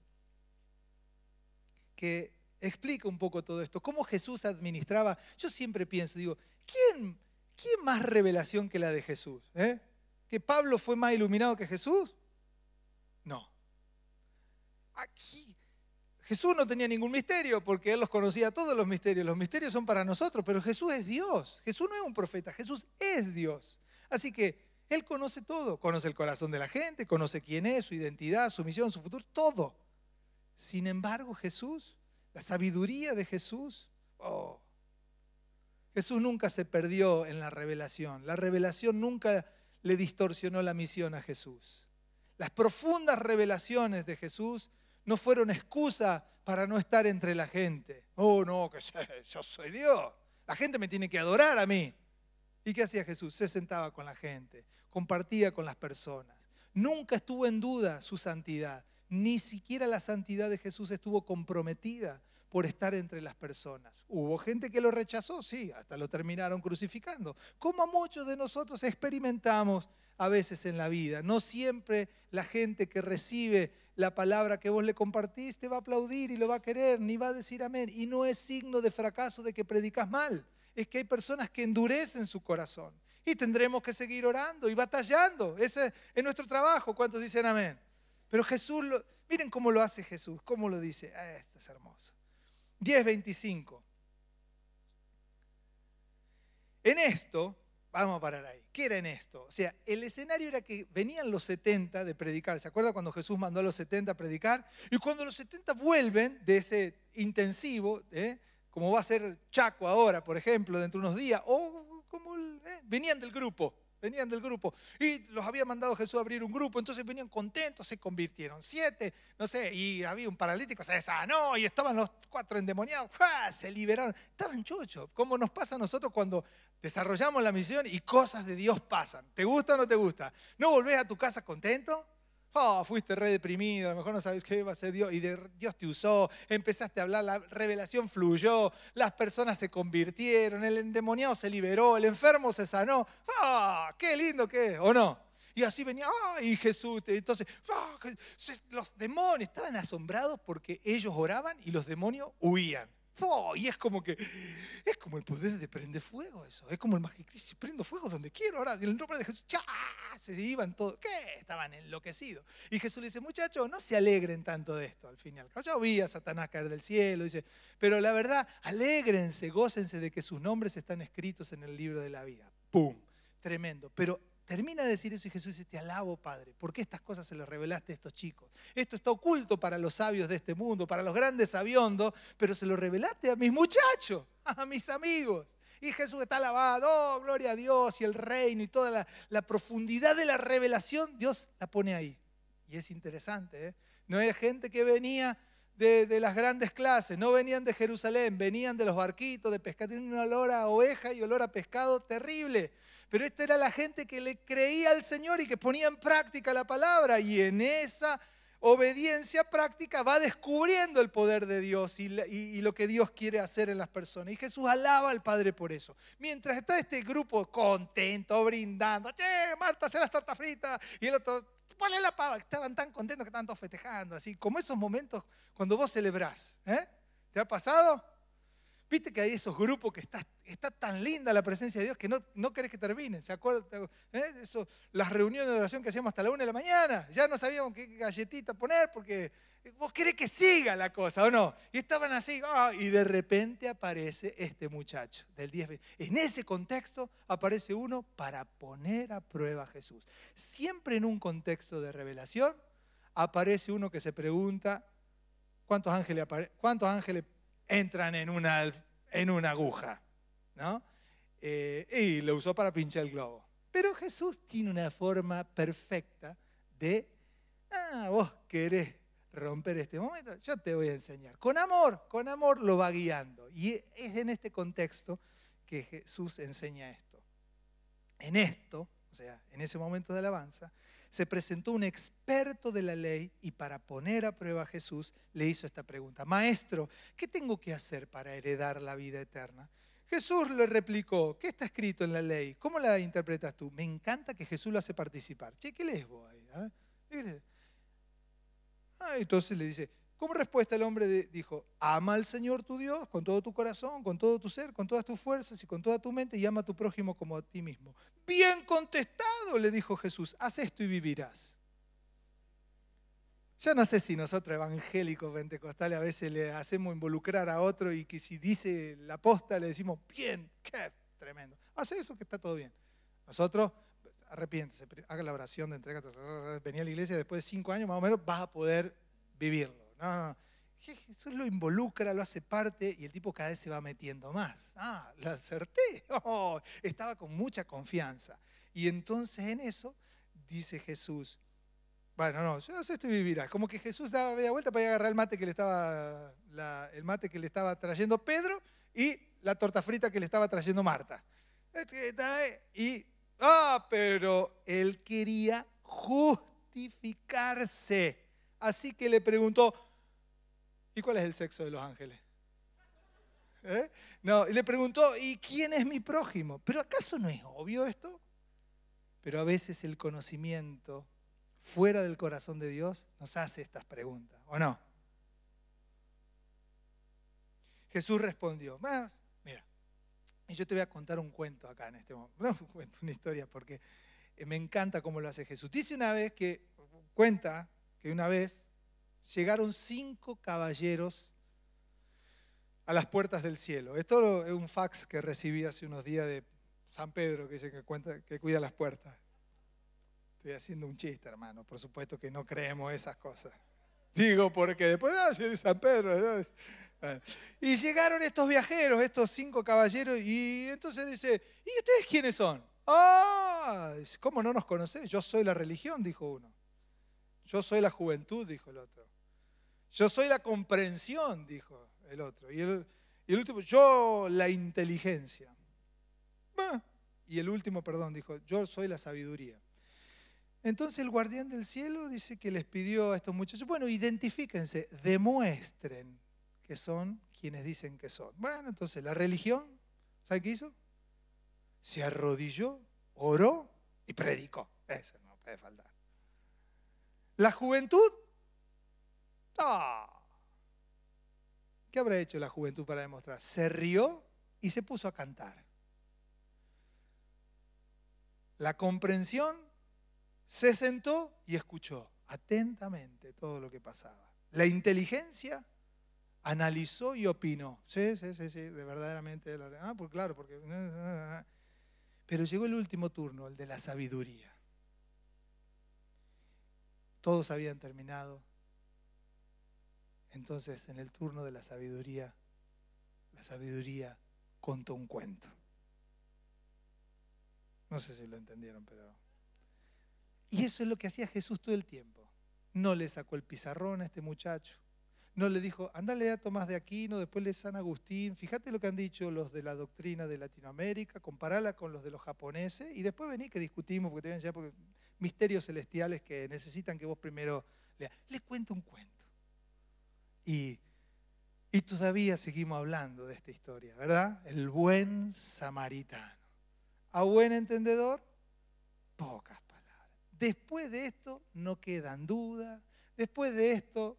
que explica un poco todo esto, cómo Jesús administraba. Yo siempre pienso, digo, ¿quién, quién más revelación que la de Jesús? Eh? ¿Que Pablo fue más iluminado que Jesús? No. Aquí Jesús no tenía ningún misterio porque él los conocía todos los misterios. Los misterios son para nosotros, pero Jesús es Dios. Jesús no es un profeta, Jesús es Dios. Así que él conoce todo, conoce el corazón de la gente, conoce quién es, su identidad, su misión, su futuro, todo. Sin embargo, Jesús, la sabiduría de Jesús, oh, Jesús nunca se perdió en la revelación. La revelación nunca le distorsionó la misión a Jesús. Las profundas revelaciones de Jesús no fueron excusa para no estar entre la gente. Oh, no, que yo soy Dios. La gente me tiene que adorar a mí. ¿Y qué hacía Jesús? Se sentaba con la gente, compartía con las personas. Nunca estuvo en duda su santidad. Ni siquiera la santidad de Jesús estuvo comprometida por estar entre las personas. Hubo gente que lo rechazó, sí, hasta lo terminaron crucificando. Como muchos de nosotros experimentamos a veces en la vida. No siempre la gente que recibe la palabra que vos le compartiste va a aplaudir y lo va a querer, ni va a decir amén. Y no es signo de fracaso de que predicas mal. Es que hay personas que endurecen su corazón. Y tendremos que seguir orando y batallando. Ese es nuestro trabajo. ¿Cuántos dicen amén? Pero Jesús, lo, miren cómo lo hace Jesús, cómo lo dice. Ah, esto es hermoso. 10.25. En esto, vamos a parar ahí, ¿qué era en esto? O sea, el escenario era que venían los 70 de predicar, ¿se acuerda cuando Jesús mandó a los 70 a predicar? Y cuando los 70 vuelven de ese intensivo, ¿eh? como va a ser Chaco ahora, por ejemplo, dentro de unos días, o como ¿eh? venían del grupo, venían del grupo. Y los había mandado Jesús a abrir un grupo, entonces venían contentos, se convirtieron siete, no sé, y había un paralítico, se sanó, y estaban los cuatro endemoniados, se liberaron, estaban chuchos como nos pasa a nosotros cuando desarrollamos la misión y cosas de Dios pasan. ¿Te gusta o no te gusta? ¿No volvés a tu casa contento? Ah, fuiste re deprimido, a lo mejor no sabes qué iba a ser Dios. Y de, Dios te usó, empezaste a hablar, la revelación fluyó, las personas se convirtieron, el endemoniado se liberó, el enfermo se sanó. ¡Ah! ¡Qué lindo que es! ¿O no? Y así venía, ay ah, y Jesús, entonces, ah, los demonios estaban asombrados porque ellos oraban y los demonios huían. ¡Oh! Y es como que, es como el poder de prender fuego eso, es como el magicristo, prendo fuego donde quiero, ahora Y el nombre de Jesús, ¡cha! Se iban todos, ¿qué? Estaban enloquecidos. Y Jesús le dice, muchachos, no se alegren tanto de esto, al final. Ya vi a Satanás caer del cielo, dice, pero la verdad, alégrense, gócense de que sus nombres están escritos en el libro de la vida. ¡Pum! Tremendo. Pero Termina de decir eso y Jesús dice, te alabo, Padre, porque estas cosas se las revelaste a estos chicos. Esto está oculto para los sabios de este mundo, para los grandes sabiondos, pero se lo revelaste a mis muchachos, a mis amigos. Y Jesús está alabado, oh, gloria a Dios y el reino y toda la, profundidad de la revelación, Dios la pone ahí. Y es interesante, ¿eh? No hay gente que venía de, las grandes clases, no venían de Jerusalén, venían de los barquitos, de pescar, Tienen un olor a oveja y olor a pescado terrible. Pero esta era la gente que le creía al Señor y que ponía en práctica la palabra. Y en esa obediencia práctica va descubriendo el poder de Dios y, lo que Dios quiere hacer en las personas. Y Jesús alaba al Padre por eso. Mientras está este grupo contento, brindando, che, Marta, hace las tortas fritas, y el otro, ponle la pava, estaban tan contentos que estaban todos festejando, así como esos momentos cuando vos celebrás. ¿eh? ¿Te ha pasado? Viste que hay esos grupos que está, tan linda la presencia de Dios que no, querés que terminen. ¿Se acuerdan? ¿eh? las reuniones de oración que hacíamos hasta la una de la mañana. Ya no sabíamos qué galletita poner porque eh, vos querés que siga la cosa, ¿o no? Y estaban así. Ah, y de repente aparece este muchacho del 10. En ese contexto aparece uno para poner a prueba a Jesús. Siempre en un contexto de revelación aparece uno que se pregunta, ¿cuántos ángeles, ¿cuántos ángeles entran en una, en una aguja, ¿no? Eh, y lo usó para pinchar el globo. Pero Jesús tiene una forma perfecta de, ah, vos querés romper este momento, yo te voy a enseñar. Con amor, con amor lo va guiando. Y es en este contexto que Jesús enseña esto. En esto, o sea, en ese momento de alabanza, se presentó un experto de la ley y para poner a prueba a Jesús le hizo esta pregunta, Maestro, ¿qué tengo que hacer para heredar la vida eterna? Jesús le replicó, ¿qué está escrito en la ley? ¿Cómo la interpretas tú? Me encanta que Jesús lo hace participar. Che, ¿qué lees vos ahí? Eh? Ah, entonces le dice, como respuesta el hombre dijo, ama al Señor tu Dios con todo tu corazón, con todo tu ser, con todas tus fuerzas y con toda tu mente y ama a tu prójimo como a ti mismo. Bien contestado, le dijo Jesús, haz esto y vivirás. Yo no sé si nosotros evangélicos pentecostales a veces le hacemos involucrar a otro y que si dice la aposta le decimos, bien, qué tremendo. haz eso que está todo bien. Nosotros, arrepiéntese, haga la oración de entrega, venía a la iglesia después de cinco años más o menos, vas a poder vivirlo. Jesús lo involucra, lo hace parte y el tipo cada vez se va metiendo más. Ah, lo acerté. Oh, estaba con mucha confianza. Y entonces en eso dice Jesús, bueno, no, yo sé esto y Como que Jesús daba media vuelta para ir a agarrar el mate que le estaba, el mate que le estaba trayendo Pedro y la torta frita que le estaba trayendo Marta. Este y, ah, pero él quería justificarse. Así que le preguntó, ¿Y cuál es el sexo de los ángeles? ¿Eh? No, le preguntó, ¿y quién es mi prójimo? ¿Pero acaso no es obvio esto? Pero a veces el conocimiento fuera del corazón de Dios nos hace estas preguntas, ¿o no? Jesús respondió, más, mira, y yo te voy a contar un cuento acá en este momento, un cuento, una historia, porque eh, me encanta cómo lo hace Jesús. Dice una vez que, cuenta que una vez llegaron cinco caballeros a las puertas del cielo. Esto es un fax que recibí hace unos días de San Pedro, que dice que, cuida las puertas. Estoy haciendo un chiste, hermano. Por supuesto que no creemos esas cosas. Digo, porque después, ah, de San Pedro. Y llegaron estos viajeros, estos cinco caballeros, y entonces dice, ¿y ustedes quiénes son? Ah, ¿cómo no nos conocés? Yo soy la religión, dijo uno. Yo soy la juventud, dijo el otro. Yo soy la comprensión, dijo el otro. Y el, último, yo la inteligencia. Y el último, perdón, dijo, yo soy la sabiduría. Entonces el guardián del cielo dice que les pidió a estos muchachos, bueno, identifíquense, demuestren que son quienes dicen que son. Bueno, entonces la religión, ¿saben qué hizo? Se arrodilló, oró y predicó. Eso no puede faltar. ¿La juventud? ¿Qué habrá hecho la juventud para demostrar? Se rió y se puso a cantar. La comprensión se sentó y escuchó atentamente todo lo que pasaba. La inteligencia analizó y opinó. Sí, sí, sí, sí, de verdaderamente. Ah, pues claro, porque... Ah, ah, ah, Pero llegó el último turno, el de la sabiduría. Todos habían terminado. Entonces, en el turno de la sabiduría, la sabiduría contó un cuento. No sé si lo entendieron, pero... Y eso es lo que hacía Jesús todo el tiempo. No le sacó el pizarrón a este muchacho. No le dijo, andale a Tomás de Aquino, después le San Agustín. Fíjate lo que han dicho los de la doctrina de Latinoamérica, comparala con los de los japoneses y después vení que discutimos porque te voy a enseñar porque misterios celestiales que necesitan que vos primero leas. Le cuento un cuento. Y, y todavía seguimos hablando de esta historia, ¿verdad? El buen samaritano. A buen entendedor, pocas palabras. Después de esto no quedan dudas. Después de esto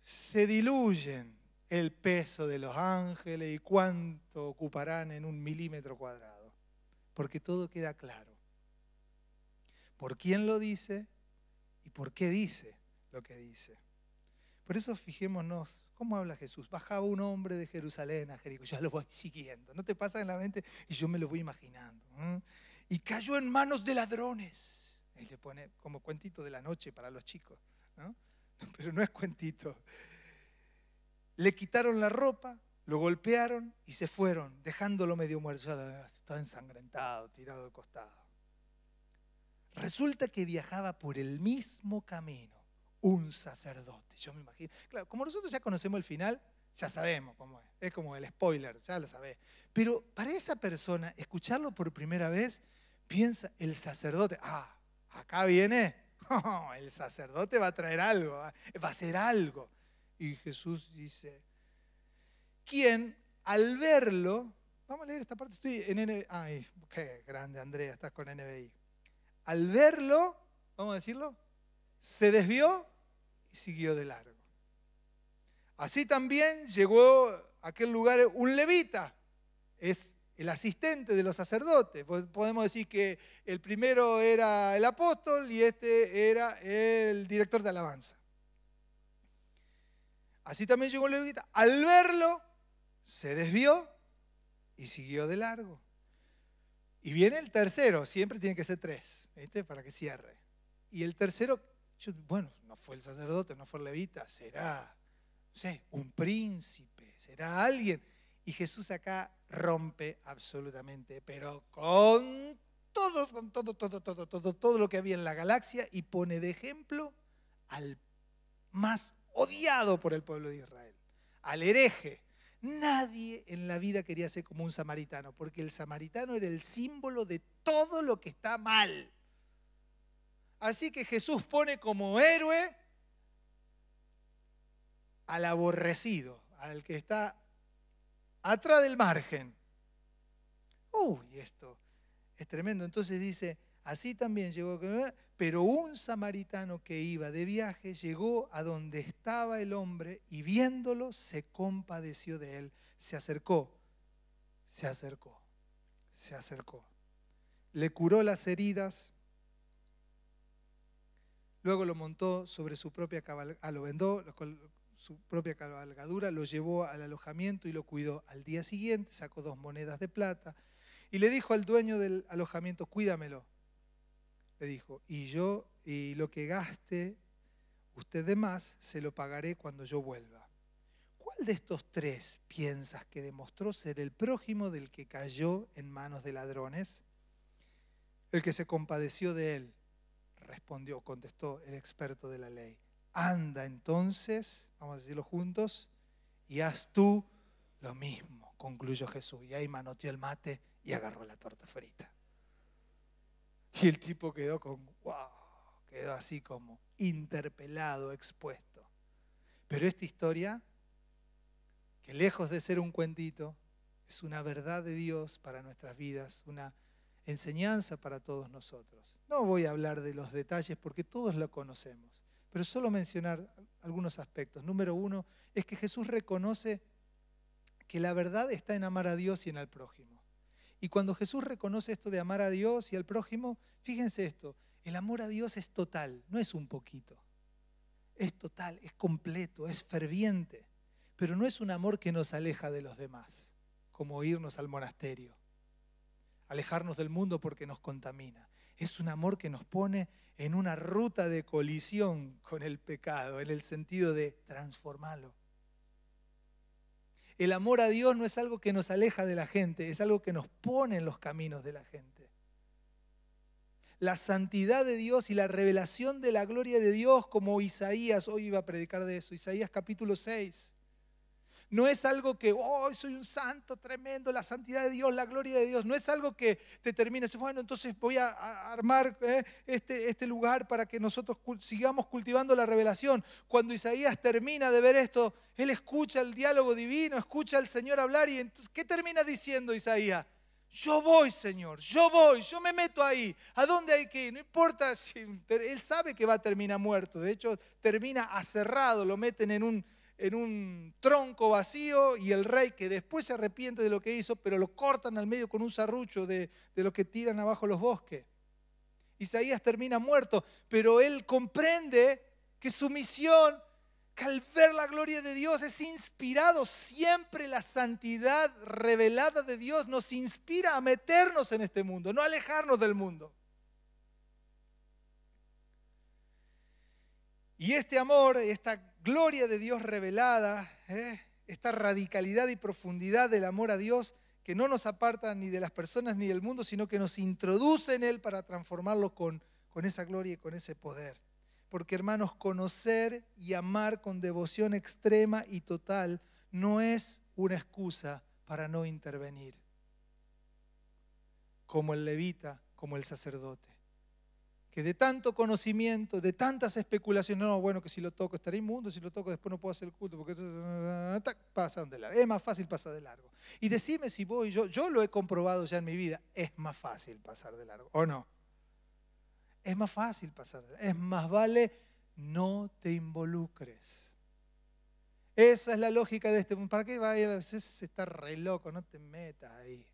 se diluyen el peso de los ángeles y cuánto ocuparán en un milímetro cuadrado. Porque todo queda claro por quién lo dice y por qué dice lo que dice. Por eso fijémonos, ¿cómo habla Jesús? Bajaba un hombre de Jerusalén a Jericó, Ya lo voy siguiendo, no te pasa en la mente y yo me lo voy imaginando. Y cayó en manos de ladrones. Él le pone como cuentito de la noche para los chicos, ¿no? pero no es cuentito. Le quitaron la ropa, lo golpearon y se fueron, dejándolo medio muerto. estaba ensangrentado, tirado al costado. Resulta que viajaba por el mismo camino un sacerdote. Yo me imagino. Claro, como nosotros ya conocemos el final, ya sabemos cómo es. Es como el spoiler, ya lo sabés. Pero para esa persona, escucharlo por primera vez, piensa, el sacerdote, ah, acá viene, el sacerdote va a traer algo, ah, va a hacer algo. Y Jesús dice, quien al verlo, vamos a leer esta parte, estoy en NBI, ay, qué grande Andrea, estás con NBI al verlo, vamos a decirlo, se desvió y siguió de largo. Así también llegó a aquel lugar un levita, es el asistente de los sacerdotes. Pues podemos decir que el primero era el apóstol y este era el director de alabanza. Así también llegó un levita. Al verlo, se desvió y siguió de largo. Y viene el tercero, siempre tiene que ser tres, ¿viste? Para que cierre. Y el tercero, bueno, no fue el sacerdote, no fue el levita, será, no sé, un príncipe, será alguien. Y Jesús acá rompe absolutamente, pero con todo, con todo, todo, todo, todo, todo lo que había en la galaxia y pone de ejemplo al más odiado por el pueblo de Israel, al hereje, Nadie en la vida quería ser como un samaritano, porque el samaritano era el símbolo de todo lo que está mal. Así que Jesús pone como héroe al aborrecido, al que está atrás del margen. Uy, esto es tremendo. Entonces dice, Así también llegó, pero un samaritano que iba de viaje llegó a donde estaba el hombre y viéndolo se compadeció de él. Se acercó, se acercó, se acercó. Le curó las heridas, luego lo montó sobre su propia cabalgadura, ah, lo vendó, su propia cabalgadura, lo llevó al alojamiento y lo cuidó. Al día siguiente sacó dos monedas de plata y le dijo al dueño del alojamiento, cuídamelo le dijo, y yo, y lo que gaste usted de más, se lo pagaré cuando yo vuelva. ¿Cuál de estos tres piensas que demostró ser el prójimo del que cayó en manos de ladrones? El que se compadeció de él, respondió, contestó el experto de la ley. Anda entonces, vamos a decirlo juntos, y haz tú lo mismo, concluyó Jesús. Y ahí manoteó el mate y agarró la torta frita. Y el tipo quedó con, wow, quedó así como interpelado, expuesto. Pero esta historia, que lejos de ser un cuentito, es una verdad de Dios para nuestras vidas, una enseñanza para todos nosotros. No voy a hablar de los detalles porque todos lo conocemos, pero solo mencionar algunos aspectos. Número uno es que Jesús reconoce que la verdad está en amar a Dios y en al prójimo. Y cuando Jesús reconoce esto de amar a Dios y al prójimo, fíjense esto, el amor a Dios es total, no es un poquito. Es total, es completo, es ferviente, pero no es un amor que nos aleja de los demás, como irnos al monasterio, alejarnos del mundo porque nos contamina. Es un amor que nos pone en una ruta de colisión con el pecado, en el sentido de transformarlo. El amor a Dios no es algo que nos aleja de la gente, es algo que nos pone en los caminos de la gente. La santidad de Dios y la revelación de la gloria de Dios, como Isaías, hoy iba a predicar de eso, Isaías capítulo 6 no es algo que, oh, soy un santo tremendo, la santidad de Dios, la gloria de Dios, no es algo que te termines, bueno, entonces voy a armar eh, este, este lugar para que nosotros sigamos cultivando la revelación. Cuando Isaías termina de ver esto, él escucha el diálogo divino, escucha al Señor hablar y entonces, ¿qué termina diciendo Isaías? Yo voy, Señor, yo voy, yo me meto ahí. ¿A dónde hay que ir? No importa, si, él sabe que va a terminar muerto. De hecho, termina aserrado, lo meten en un, en un tronco vacío y el rey que después se arrepiente de lo que hizo, pero lo cortan al medio con un sarrucho de, de lo que tiran abajo los bosques. Isaías termina muerto, pero él comprende que su misión, que al ver la gloria de Dios es inspirado, siempre la santidad revelada de Dios nos inspira a meternos en este mundo, no alejarnos del mundo. Y este amor, esta gloria de Dios revelada, ¿eh? esta radicalidad y profundidad del amor a Dios que no nos aparta ni de las personas ni del mundo, sino que nos introduce en Él para transformarlo con esa gloria y con ese poder. Porque hermanos, conocer y amar con devoción extrema y total no es una excusa para no intervenir, como el levita, como el sacerdote que de tanto conocimiento, de tantas especulaciones, no, bueno, que si lo toco estaré inmundo, si lo toco después no puedo hacer el culto, porque pasan de largo. Es más fácil pasar de largo. Y decime si voy, yo, yo lo he comprobado ya en mi vida, es más fácil pasar de largo, ¿o no? Es más fácil pasar, de largo. es más vale no te involucres. Esa es la lógica de este mundo. ¿Para qué va a ir? Se está re loco, no te metas ahí.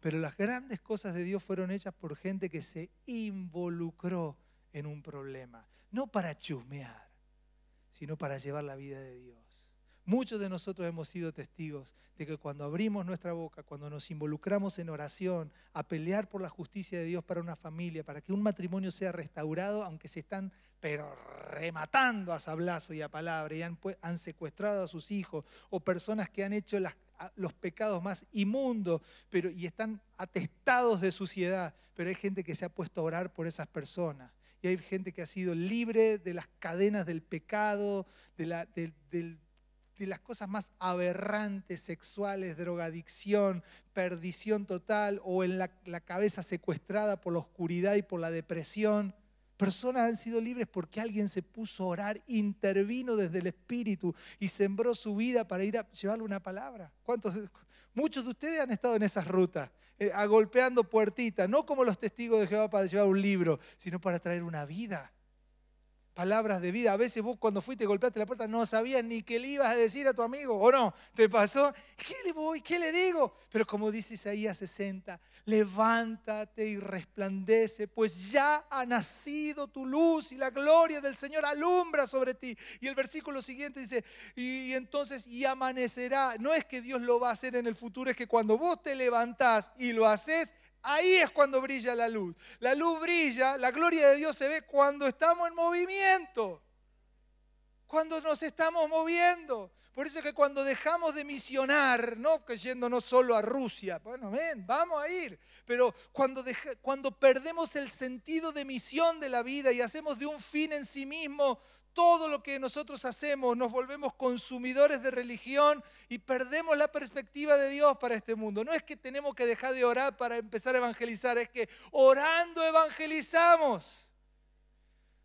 Pero las grandes cosas de Dios fueron hechas por gente que se involucró en un problema. No para chusmear, sino para llevar la vida de Dios. Muchos de nosotros hemos sido testigos de que cuando abrimos nuestra boca, cuando nos involucramos en oración, a pelear por la justicia de Dios para una familia, para que un matrimonio sea restaurado, aunque se están pero rematando a sablazo y a palabra, y han, secuestrado a sus hijos, o personas que han hecho los pecados más inmundos, pero, y están atestados de suciedad, pero hay gente que se ha puesto a orar por esas personas. Y hay gente que ha sido libre de las cadenas del pecado, de, las cosas más aberrantes, sexuales, drogadicción, perdición total, o en la cabeza secuestrada por la oscuridad y por la depresión Personas han sido libres porque alguien se puso a orar, intervino desde el Espíritu y sembró su vida para ir a llevarle una palabra. ¿Cuántos, muchos de ustedes han estado en esas rutas, eh, agolpeando puertitas, no como los testigos de Jehová para llevar un libro, sino para traer una vida palabras de vida. A veces vos cuando fuiste y golpeaste la puerta no sabías ni qué le ibas a decir a tu amigo, ¿o no? ¿Te pasó? ¿Qué le voy? ¿Qué le digo? Pero como dice Isaías 60, levántate y resplandece, pues ya ha nacido tu luz y la gloria del Señor alumbra sobre ti. Y el versículo siguiente dice, y, entonces y amanecerá. No es que Dios lo va a hacer en el futuro, es que cuando vos te levantás y lo haces, Ahí es cuando brilla la luz. La luz brilla, la gloria de Dios se ve cuando estamos en movimiento, cuando nos estamos moviendo. Por eso es que cuando dejamos de misionar, no que yéndonos solo a Rusia, bueno, ven, vamos a ir, pero cuando, cuando perdemos el sentido de misión de la vida y hacemos de un fin en sí mismo todo lo que nosotros hacemos, nos volvemos consumidores de religión y perdemos la perspectiva de Dios para este mundo. No es que tenemos que dejar de orar para empezar a evangelizar, es que orando evangelizamos,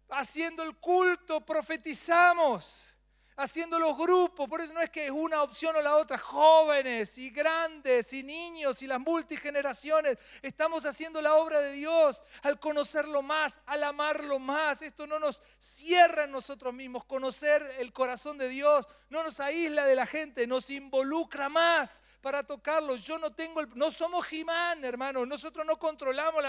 haciendo el culto profetizamos haciendo los grupos, por eso no es que es una opción o la otra, jóvenes y grandes y niños y las multigeneraciones, estamos haciendo la obra de Dios al conocerlo más, al amarlo más, esto no nos cierra en nosotros mismos, conocer el corazón de Dios no nos aísla de la gente, nos involucra más para tocarlo, yo no tengo, el, no somos Jimán, hermano, nosotros no controlamos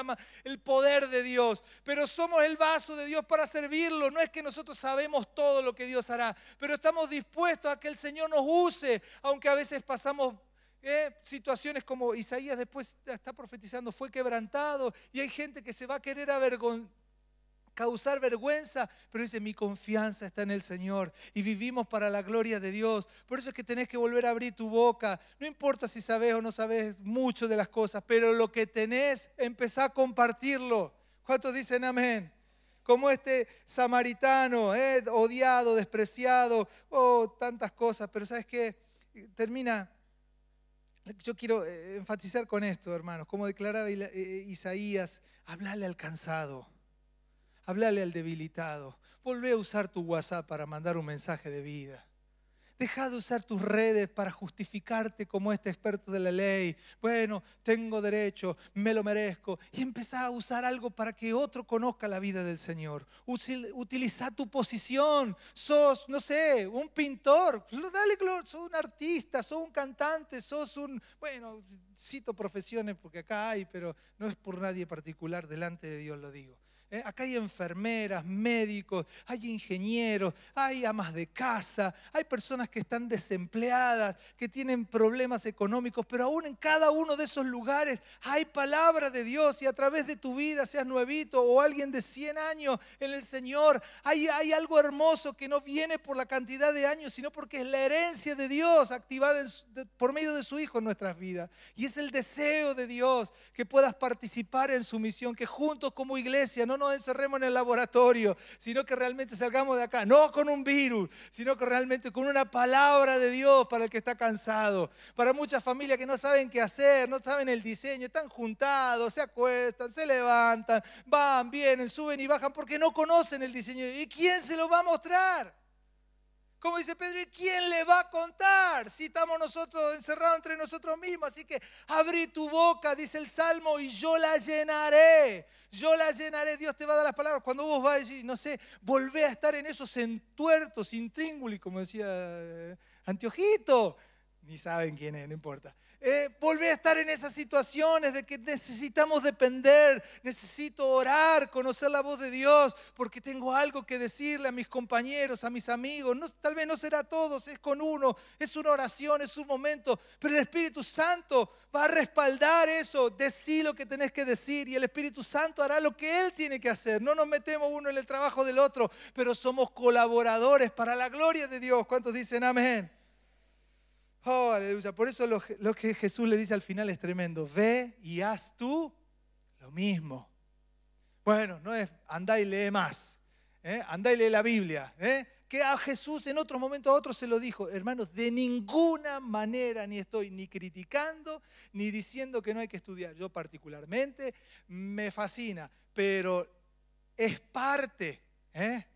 el poder de Dios, pero somos el vaso de Dios para servirlo, no es que nosotros sabemos todo lo que Dios hará, pero estamos dispuestos a que el Señor nos use, aunque a veces pasamos eh, situaciones como Isaías después está profetizando, fue quebrantado y hay gente que se va a querer causar vergüenza, pero dice, mi confianza está en el Señor y vivimos para la gloria de Dios. Por eso es que tenés que volver a abrir tu boca. No importa si sabes o no sabes mucho de las cosas, pero lo que tenés, empezá a compartirlo. ¿Cuántos dicen amén? como este samaritano, eh, odiado, despreciado, oh, tantas cosas, pero ¿sabes qué? Termina, yo quiero eh, enfatizar con esto, hermanos, como declaraba eh, Isaías, hablale al cansado, hablale al debilitado, Vuelve a usar tu WhatsApp para mandar un mensaje de vida. Deja de usar tus redes para justificarte como este experto de la ley. Bueno, tengo derecho, me lo merezco. Y empezá a usar algo para que otro conozca la vida del Señor. Utiliza tu posición. Sos, no sé, un pintor. Dale, sos un artista, sos un cantante, sos un... Bueno, cito profesiones porque acá hay, pero no es por nadie particular. Delante de Dios lo digo. Eh, acá hay enfermeras, médicos, hay ingenieros, hay amas de casa, hay personas que están desempleadas, que tienen problemas económicos, pero aún en cada uno de esos lugares hay palabra de Dios y a través de tu vida, seas nuevito o alguien de 100 años en el Señor, hay, hay algo hermoso que no viene por la cantidad de años, sino porque es la herencia de Dios activada por medio de su Hijo en nuestras vidas. Y es el deseo de Dios que puedas participar en su misión, que juntos como iglesia no nos encerremos en el laboratorio, sino que realmente salgamos de acá, no con un virus, sino que realmente con una palabra de Dios para el que está cansado. Para muchas familias que no saben qué hacer, no saben el diseño, están juntados, se acuestan, se levantan, van, vienen, suben y bajan porque no conocen el diseño. ¿Y quién se lo va a mostrar? Como dice Pedro, quién le va a contar si estamos nosotros encerrados entre nosotros mismos? Así que abrí tu boca, dice el Salmo, y yo la llenaré. Yo la llenaré, Dios te va a dar las palabras. Cuando vos vas y, no sé, volvé a estar en esos entuertos, intríngulis, como decía eh, Antiojito. Ni saben quién es, no importa eh, volver a estar en esas situaciones de que necesitamos depender, necesito orar, conocer la voz de Dios, porque tengo algo que decirle a mis compañeros, a mis amigos. No, tal vez no será todos, es con uno, es una oración, es un momento, pero el Espíritu Santo va a respaldar eso, decir lo que tenés que decir y el Espíritu Santo hará lo que Él tiene que hacer. No nos metemos uno en el trabajo del otro, pero somos colaboradores para la gloria de Dios. ¿Cuántos dicen amén? Oh, aleluya. Por eso lo, que Jesús le dice al final es tremendo. Ve y haz tú lo mismo. Bueno, no es andá y lee más. ¿eh? Andá y lee la Biblia. ¿eh? Que a Jesús en otros momentos a otros se lo dijo. Hermanos, de ninguna manera ni estoy ni criticando ni diciendo que no hay que estudiar. Yo particularmente me fascina, pero es parte. ¿eh?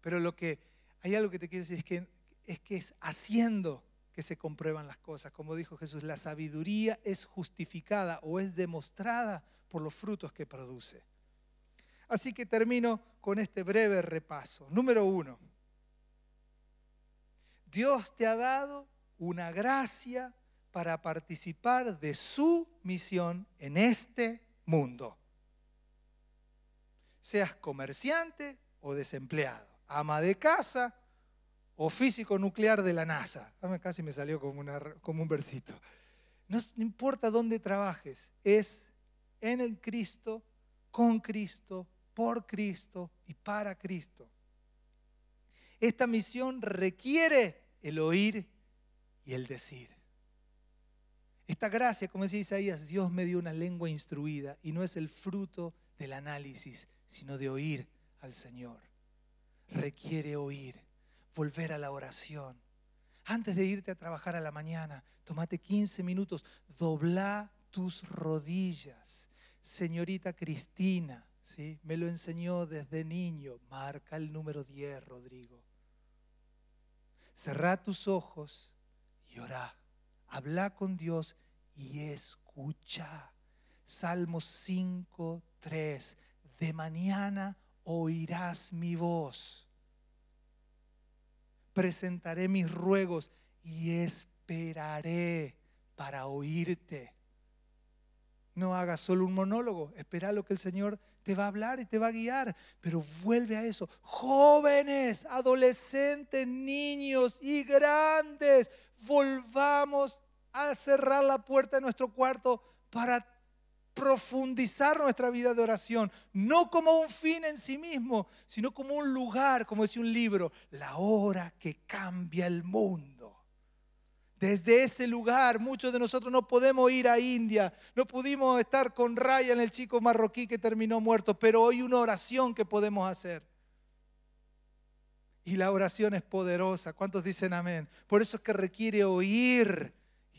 Pero lo que hay algo que te quiero decir es que es, que es haciendo que se comprueban las cosas. Como dijo Jesús, la sabiduría es justificada o es demostrada por los frutos que produce. Así que termino con este breve repaso. Número uno, Dios te ha dado una gracia para participar de su misión en este mundo. Seas comerciante o desempleado, ama de casa o físico nuclear de la NASA. Ah, casi me salió como, un versito. No importa dónde trabajes, es en el Cristo, con Cristo, por Cristo y para Cristo. Esta misión requiere el oír y el decir. Esta gracia, como decía Isaías, Dios me dio una lengua instruida y no es el fruto del análisis, sino de oír al Señor. Requiere oír volver a la oración. Antes de irte a trabajar a la mañana, tomate 15 minutos, dobla tus rodillas. Señorita Cristina, ¿sí? me lo enseñó desde niño, marca el número 10, Rodrigo. Cerrá tus ojos y orá. Habla con Dios y escucha. Salmo 5, 3. De mañana oirás mi voz presentaré mis ruegos y esperaré para oírte. No hagas solo un monólogo, espera lo que el Señor te va a hablar y te va a guiar, pero vuelve a eso. Jóvenes, adolescentes, niños y grandes, volvamos a cerrar la puerta de nuestro cuarto para profundizar nuestra vida de oración, no como un fin en sí mismo, sino como un lugar, como dice un libro, la hora que cambia el mundo. Desde ese lugar, muchos de nosotros no podemos ir a India, no pudimos estar con Ryan, el chico marroquí que terminó muerto, pero hoy una oración que podemos hacer. Y la oración es poderosa. ¿Cuántos dicen amén? Por eso es que requiere oír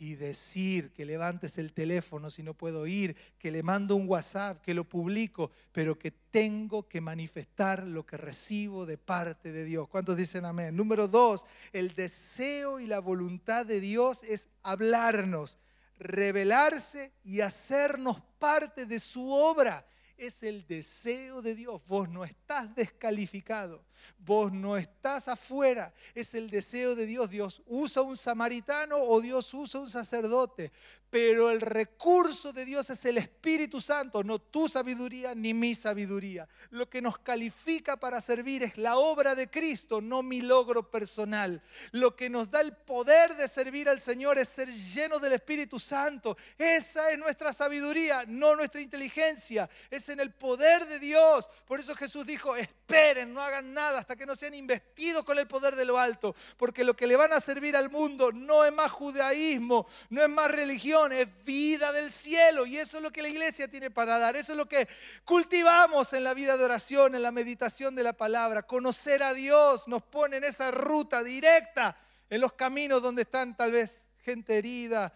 y decir que levantes el teléfono si no puedo ir, que le mando un WhatsApp, que lo publico, pero que tengo que manifestar lo que recibo de parte de Dios. ¿Cuántos dicen amén? Número dos, el deseo y la voluntad de Dios es hablarnos, revelarse y hacernos parte de su obra. Es el deseo de Dios. Vos no estás descalificado. Vos no estás afuera, es el deseo de Dios. Dios usa un samaritano o Dios usa un sacerdote, pero el recurso de Dios es el Espíritu Santo, no tu sabiduría ni mi sabiduría. Lo que nos califica para servir es la obra de Cristo, no mi logro personal. Lo que nos da el poder de servir al Señor es ser lleno del Espíritu Santo. Esa es nuestra sabiduría, no nuestra inteligencia. Es en el poder de Dios. Por eso Jesús dijo, esperen, no hagan nada hasta que no sean investidos con el poder de lo alto, porque lo que le van a servir al mundo no es más judaísmo, no es más religión, es vida del cielo. Y eso es lo que la iglesia tiene para dar, eso es lo que cultivamos en la vida de oración, en la meditación de la palabra. Conocer a Dios nos pone en esa ruta directa, en los caminos donde están tal vez gente herida,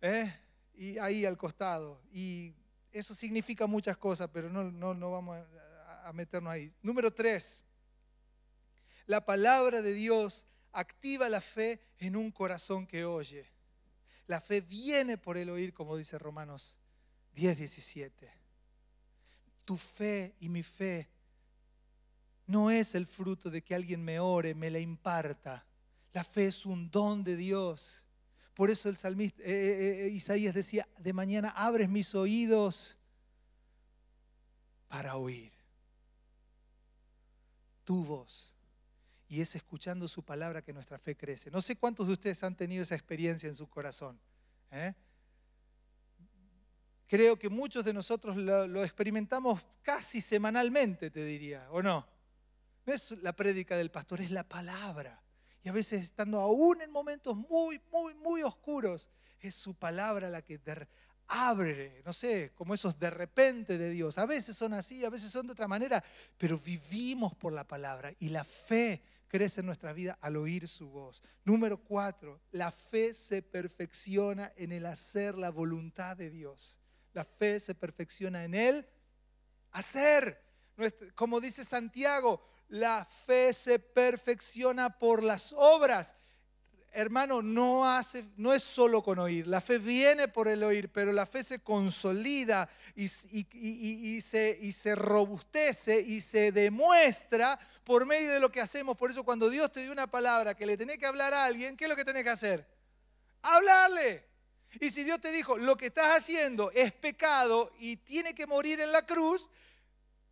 ¿eh? y ahí al costado. Y eso significa muchas cosas, pero no, vamos a, a meternos ahí. Número tres, la palabra de Dios activa la fe en un corazón que oye. La fe viene por el oír, como dice Romanos 10, 17. Tu fe y mi fe no es el fruto de que alguien me ore, me la imparta. La fe es un don de Dios. Por eso el salmista eh, eh, eh, Isaías decía, de mañana abres mis oídos para oír tu voz y es escuchando su palabra que nuestra fe crece. No sé cuántos de ustedes han tenido esa experiencia en su corazón. ¿eh? Creo que muchos de nosotros lo, experimentamos casi semanalmente, te diría, ¿o no? No es la prédica del pastor, es la palabra. Y a veces estando aún en momentos muy, muy, muy oscuros, es su palabra la que abre, no sé, como esos de repente de Dios. A veces son así, a veces son de otra manera, pero vivimos por la palabra y la fe crece en nuestra vida al oír su voz. Número cuatro, la fe se perfecciona en el hacer la voluntad de Dios. La fe se perfecciona en el hacer. Como dice Santiago, la fe se perfecciona por las obras hermano, no, es solo con oír. La fe viene por el oír, pero la fe se consolida y, se, y se robustece y se demuestra por medio de lo que hacemos. Por eso cuando Dios te dio una palabra que le tenés que hablar a alguien, ¿qué es lo que tenés que hacer? Hablarle. Y si Dios te dijo, lo que estás haciendo es pecado y tiene que morir en la cruz,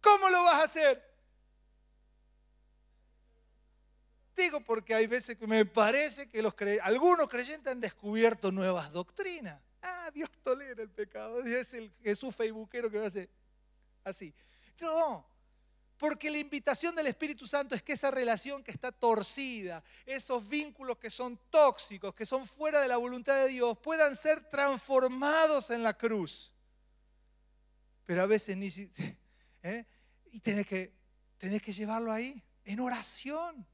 ¿cómo lo vas a hacer? Digo porque hay veces que me parece que algunos creyentes han descubierto nuevas doctrinas. Ah, Dios tolera el pecado. Es el Jesús facebookero que hace así. No, porque la invitación del Espíritu Santo es que esa relación que está torcida, esos vínculos que son tóxicos, que son fuera de la voluntad de Dios, puedan ser transformados en la cruz. Pero a veces ni ¿eh? Y tenés que, tenés que llevarlo ahí, en oración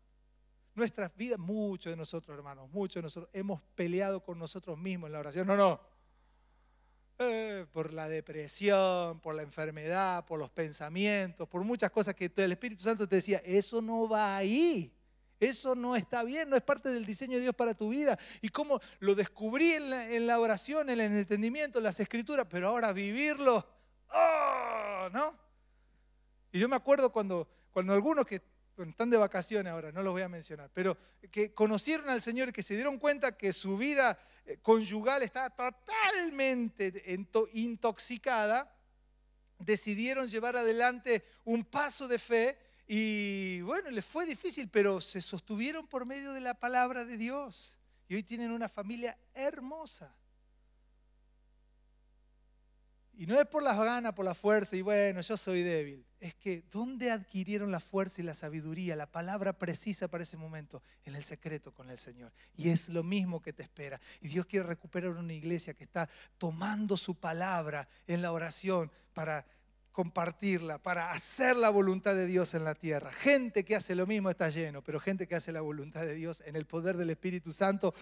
Nuestras vidas, muchos de nosotros, hermanos, muchos de nosotros hemos peleado con nosotros mismos en la oración. No, no. Eh, por la depresión, por la enfermedad, por los pensamientos, por muchas cosas que el Espíritu Santo te decía, eso no va ahí. Eso no está bien, no es parte del diseño de Dios para tu vida. Y cómo lo descubrí en la, oración, en el entendimiento, en las escrituras, pero ahora vivirlo, ¡oh! ¿No? Y yo me acuerdo cuando, cuando algunos que están de vacaciones ahora, no los voy a mencionar, pero que conocieron al Señor, que se dieron cuenta que su vida eh, conyugal estaba totalmente intoxicada, decidieron llevar adelante un paso de fe y bueno, les fue difícil, pero se sostuvieron por medio de la palabra de Dios. Y hoy tienen una familia hermosa. Y no es por las ganas, por la fuerza, y bueno, yo soy débil. Es que, ¿dónde adquirieron la fuerza y la sabiduría, la palabra precisa para ese momento? En el secreto con el Señor. Y es lo mismo que te espera. Y Dios quiere recuperar una iglesia que está tomando su palabra en la oración para compartirla, para hacer la voluntad de Dios en la tierra. Gente que hace lo mismo está lleno, pero gente que hace la voluntad de Dios en el poder del Espíritu Santo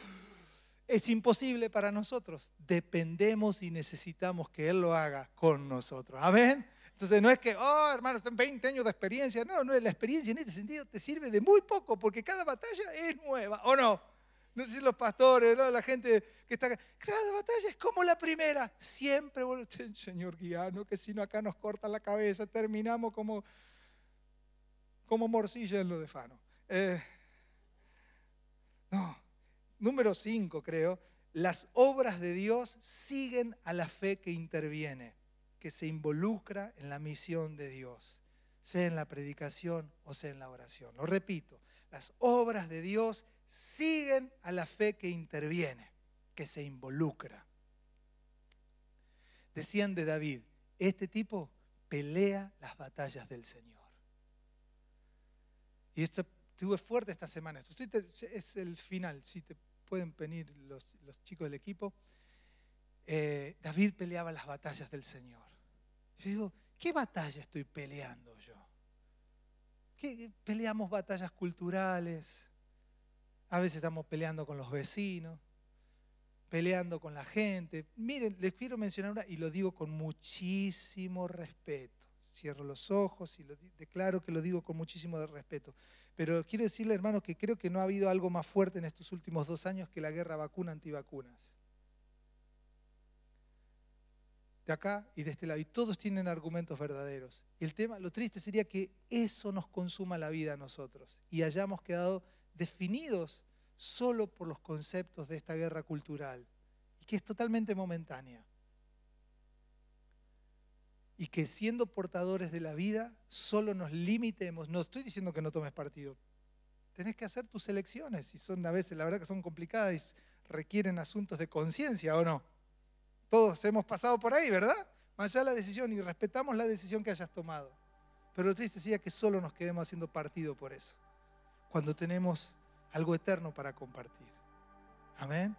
es imposible para nosotros. Dependemos y necesitamos que Él lo haga con nosotros. Amén. Entonces no es que, oh hermano, son 20 años de experiencia. No, no, la experiencia en este sentido te sirve de muy poco porque cada batalla es nueva, ¿o no? No sé si los pastores, la gente que está Cada batalla es como la primera. Siempre, Señor, guiano, que si no acá nos cortan la cabeza, terminamos como, como morcilla en lo de Fano. Eh, no, Número 5, creo, las obras de Dios siguen a la fe que interviene, que se involucra en la misión de Dios, sea en la predicación o sea en la oración. Lo repito, las obras de Dios siguen a la fe que interviene, que se involucra. Decían de David, este tipo pelea las batallas del Señor. Y esto estuve fuerte esta semana. Esto es el final. Si te pueden venir los, chicos del equipo, eh, David peleaba las batallas del Señor. Yo digo, ¿qué batalla estoy peleando yo? ¿Qué, peleamos batallas culturales, a veces estamos peleando con los vecinos, peleando con la gente. Miren, les quiero mencionar una, y lo digo con muchísimo respeto cierro los ojos y declaro que lo digo con muchísimo respeto. Pero quiero decirle, hermano, que creo que no ha habido algo más fuerte en estos últimos dos años que la guerra vacuna-antivacunas. De acá y de este lado. Y todos tienen argumentos verdaderos. Y el tema, lo triste sería que eso nos consuma la vida a nosotros y hayamos quedado definidos solo por los conceptos de esta guerra cultural y que es totalmente momentánea y que siendo portadores de la vida solo nos limitemos. No estoy diciendo que no tomes partido. Tenés que hacer tus elecciones y son a veces, la verdad que son complicadas y requieren asuntos de conciencia o no. Todos hemos pasado por ahí, ¿verdad? Más allá de la decisión y respetamos la decisión que hayas tomado. Pero lo triste sería que solo nos quedemos haciendo partido por eso, cuando tenemos algo eterno para compartir. Amén.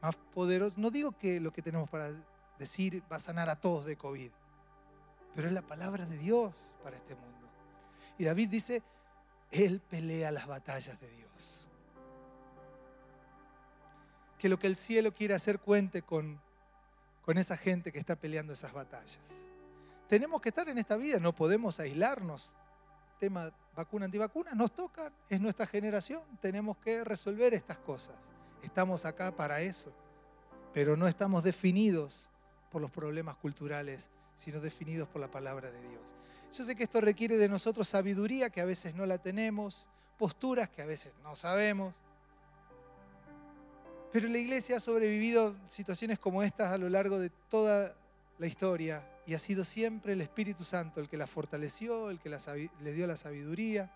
Más poderoso. No digo que lo que tenemos para decir va a sanar a todos de COVID pero es la palabra de Dios para este mundo. Y David dice, Él pelea las batallas de Dios. Que lo que el cielo quiere hacer cuente con, con esa gente que está peleando esas batallas. Tenemos que estar en esta vida, no podemos aislarnos. Tema vacuna antivacuna, nos toca, es nuestra generación, tenemos que resolver estas cosas. Estamos acá para eso, pero no estamos definidos por los problemas culturales sino definidos por la palabra de Dios. Yo sé que esto requiere de nosotros sabiduría que a veces no la tenemos, posturas que a veces no sabemos. Pero la iglesia ha sobrevivido situaciones como estas a lo largo de toda la historia y ha sido siempre el Espíritu Santo el que la fortaleció, el que le dio la sabiduría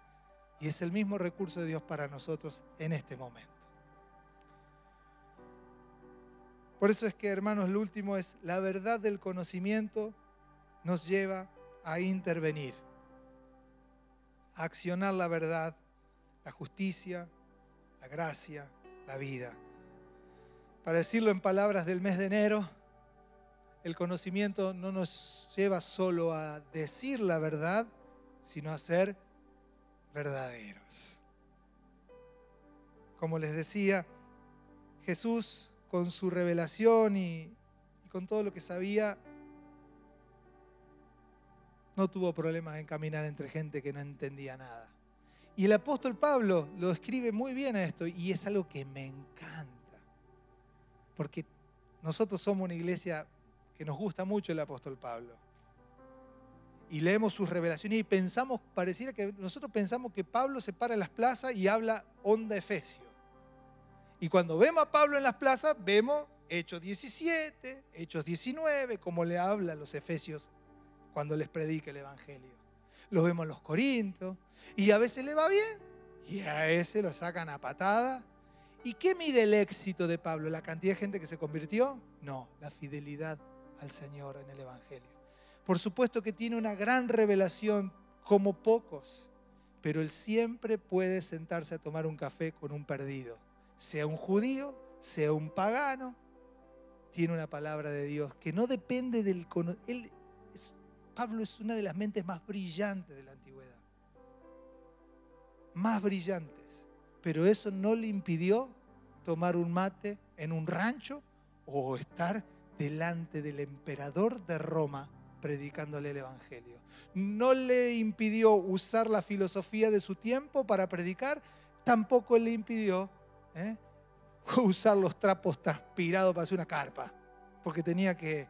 y es el mismo recurso de Dios para nosotros en este momento. Por eso es que, hermanos, lo último es la verdad del conocimiento nos lleva a intervenir, a accionar la verdad, la justicia, la gracia, la vida. Para decirlo en palabras del mes de enero, el conocimiento no nos lleva solo a decir la verdad, sino a ser verdaderos. Como les decía, Jesús con su revelación y, con todo lo que sabía, no tuvo problemas en caminar entre gente que no entendía nada. Y el apóstol Pablo lo escribe muy bien a esto y es algo que me encanta. Porque nosotros somos una iglesia que nos gusta mucho el apóstol Pablo. Y leemos sus revelaciones y pensamos, pareciera que nosotros pensamos que Pablo se para en las plazas y habla onda Efesio. Y cuando vemos a Pablo en las plazas, vemos Hechos 17, Hechos 19, como le habla a los Efesios cuando les predique el Evangelio. Lo vemos en los Corintos. y a veces le va bien y a ese lo sacan a patada. ¿Y qué mide el éxito de Pablo? ¿La cantidad de gente que se convirtió? No, la fidelidad al Señor en el Evangelio. Por supuesto que tiene una gran revelación como pocos, pero él siempre puede sentarse a tomar un café con un perdido, sea un judío, sea un pagano, tiene una palabra de Dios que no depende del conocimiento. Pablo es una de las mentes más brillantes de la antigüedad. Más brillantes. Pero eso no le impidió tomar un mate en un rancho o estar delante del emperador de Roma predicándole el Evangelio. No le impidió usar la filosofía de su tiempo para predicar, tampoco le impidió ¿eh? usar los trapos transpirados para hacer una carpa, porque tenía que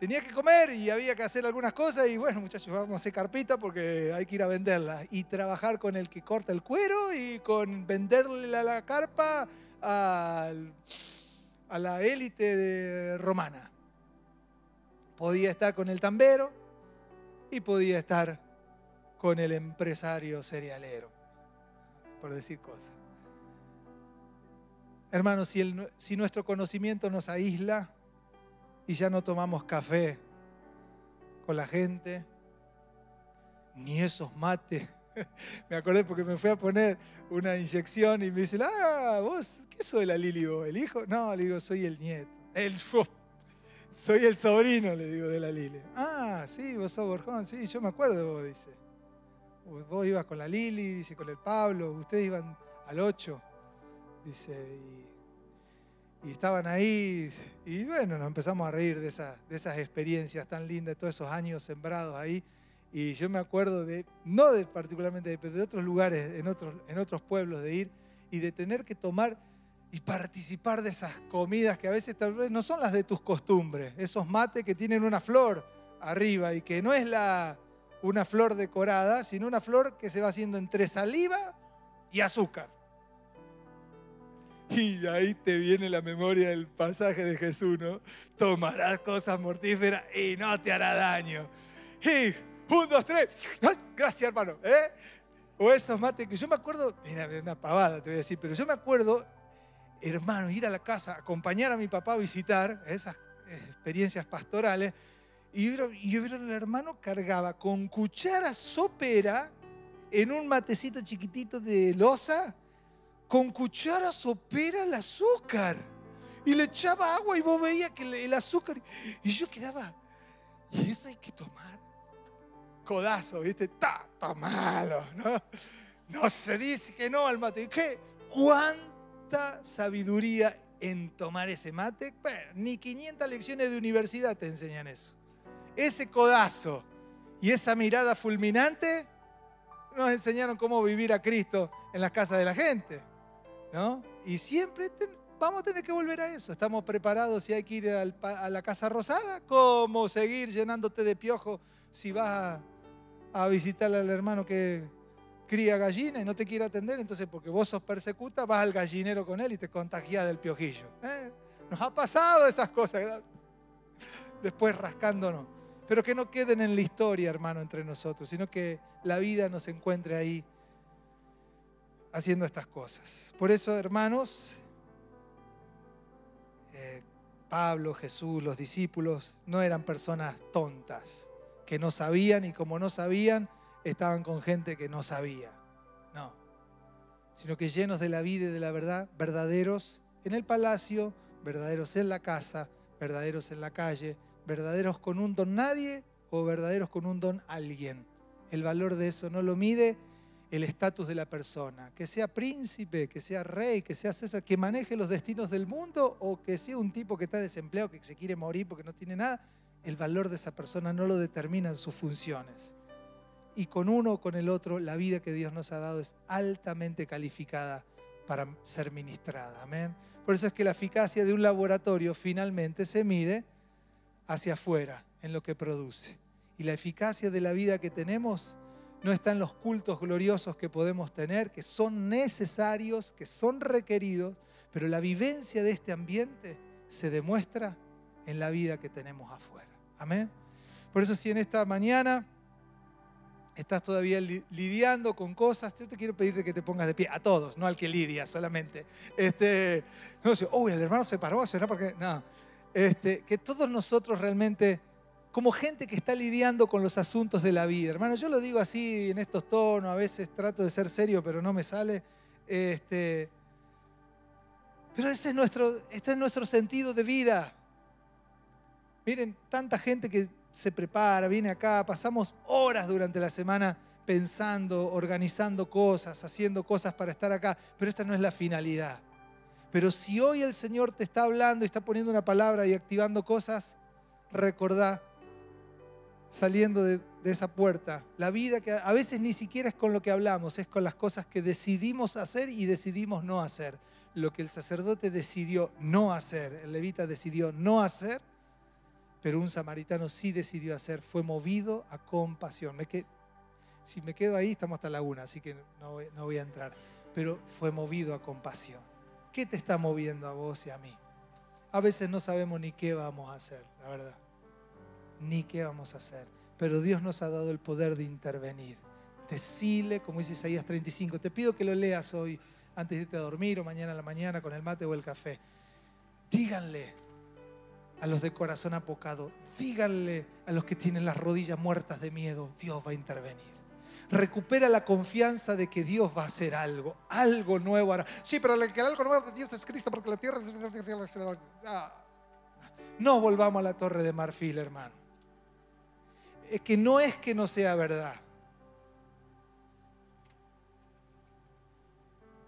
tenía que comer y había que hacer algunas cosas y bueno, muchachos, vamos a hacer carpita porque hay que ir a venderla y trabajar con el que corta el cuero y con venderle la, carpa a la élite romana. Podía estar con el tambero y podía estar con el empresario cerealero, por decir cosas. Hermanos, si nuestro conocimiento nos aísla, y ya no tomamos café con la gente, ni esos mates. me acordé porque me fui a poner una inyección y me dice ah, vos, ¿qué de la Lili vos? ¿El hijo? No, le digo, soy el nieto. El, soy el sobrino, le digo, de la Lili. Ah, sí, vos sos Borjón, sí, yo me acuerdo vos, dice. Vos ibas con la Lili, dice, con el Pablo, ustedes iban al 8, dice, y y estaban ahí y bueno, nos empezamos a reír de, esas, de esas experiencias tan lindas, de todos esos años sembrados ahí. Y yo me acuerdo de, no de particularmente, pero de otros lugares, en otros, en otros pueblos, de ir y de tener que tomar y participar de esas comidas que a veces tal vez no son las de tus costumbres, esos mates que tienen una flor arriba y que no es la, una flor decorada, sino una flor que se va haciendo entre saliva y azúcar. Y ahí te viene la memoria del pasaje de Jesús, ¿no? Tomarás cosas mortíferas y no te hará daño. Y un, dos, tres. Gracias, hermano. ¿eh? O esos mates que yo me acuerdo, mira, una pavada te voy a decir, pero yo me acuerdo, hermano, ir a la casa, acompañar a mi papá a visitar esas eh, experiencias pastorales. Y yo, yo al hermano cargaba con cuchara sopera en un matecito chiquitito de losa con cuchara sopera el azúcar. Y le echaba agua y vos veías que el azúcar. Y yo quedaba, ¿y eso hay que tomar? Codazo, ¿viste? Está, ta malo, ¿no? No se dice que no al mate. ¿Qué? ¿Cuánta sabiduría en tomar ese mate? ni 500 lecciones de universidad te enseñan eso. Ese codazo y esa mirada fulminante nos enseñaron cómo vivir a Cristo en las casas de la gente. ¿no? Y siempre vamos a tener que volver a eso. Estamos preparados si hay que ir a la Casa Rosada, como seguir llenándote de piojo si vas a, visitar al hermano que cría gallina y no te quiere atender? Entonces, porque vos os persecuta, vas al gallinero con él y te contagias del piojillo. ¿eh? Nos ha pasado esas cosas, después rascándonos. Pero que no queden en la historia, hermano, entre nosotros, sino que la vida nos encuentre ahí haciendo estas cosas. Por eso, hermanos, eh, Pablo, Jesús, los discípulos, no eran personas tontas, que no sabían y como no sabían, estaban con gente que no sabía. No, sino que llenos de la vida y de la verdad, verdaderos en el palacio, verdaderos en la casa, verdaderos en la calle, verdaderos con un don nadie o verdaderos con un don alguien. El valor de eso no lo mide el estatus de la persona, que sea príncipe, que sea rey, que sea César, que maneje los destinos del mundo o que sea un tipo que está desempleado, que se quiere morir porque no tiene nada, el valor de esa persona no lo determinan sus funciones. Y con uno o con el otro, la vida que Dios nos ha dado es altamente calificada para ser ministrada. Amén. Por eso es que la eficacia de un laboratorio finalmente se mide hacia afuera, en lo que produce. Y la eficacia de la vida que tenemos no están los cultos gloriosos que podemos tener, que son necesarios, que son requeridos, pero la vivencia de este ambiente se demuestra en la vida que tenemos afuera. Amén. Por eso si en esta mañana estás todavía lidiando con cosas, yo te quiero pedir que te pongas de pie, a todos, no al que lidia solamente. Este, no uy, el hermano se paró, será porque, no. Este, que todos nosotros realmente como gente que está lidiando con los asuntos de la vida. Hermano, yo lo digo así en estos tonos, a veces trato de ser serio, pero no me sale. Este, pero ese es nuestro, este es nuestro sentido de vida. Miren, tanta gente que se prepara, viene acá, pasamos horas durante la semana pensando, organizando cosas, haciendo cosas para estar acá, pero esta no es la finalidad. Pero si hoy el Señor te está hablando y está poniendo una palabra y activando cosas, recordá saliendo de, esa puerta. La vida que a veces ni siquiera es con lo que hablamos, es con las cosas que decidimos hacer y decidimos no hacer. Lo que el sacerdote decidió no hacer, el levita decidió no hacer, pero un samaritano sí decidió hacer, fue movido a compasión. Me que, si me quedo ahí, estamos hasta la una, así que no, no voy a entrar. Pero fue movido a compasión. ¿Qué te está moviendo a vos y a mí? A veces no sabemos ni qué vamos a hacer, la verdad ni qué vamos a hacer. Pero Dios nos ha dado el poder de intervenir. Decile, como dice Isaías 35, te pido que lo leas hoy antes de irte a dormir o mañana a la mañana con el mate o el café. Díganle a los de corazón apocado, díganle a los que tienen las rodillas muertas de miedo, Dios va a intervenir recupera la confianza de que Dios va a hacer algo, algo nuevo hará. Sí, pero el que algo nuevo de Dios es Cristo, porque la tierra... No volvamos a la torre de marfil, hermano es que no es que no sea verdad.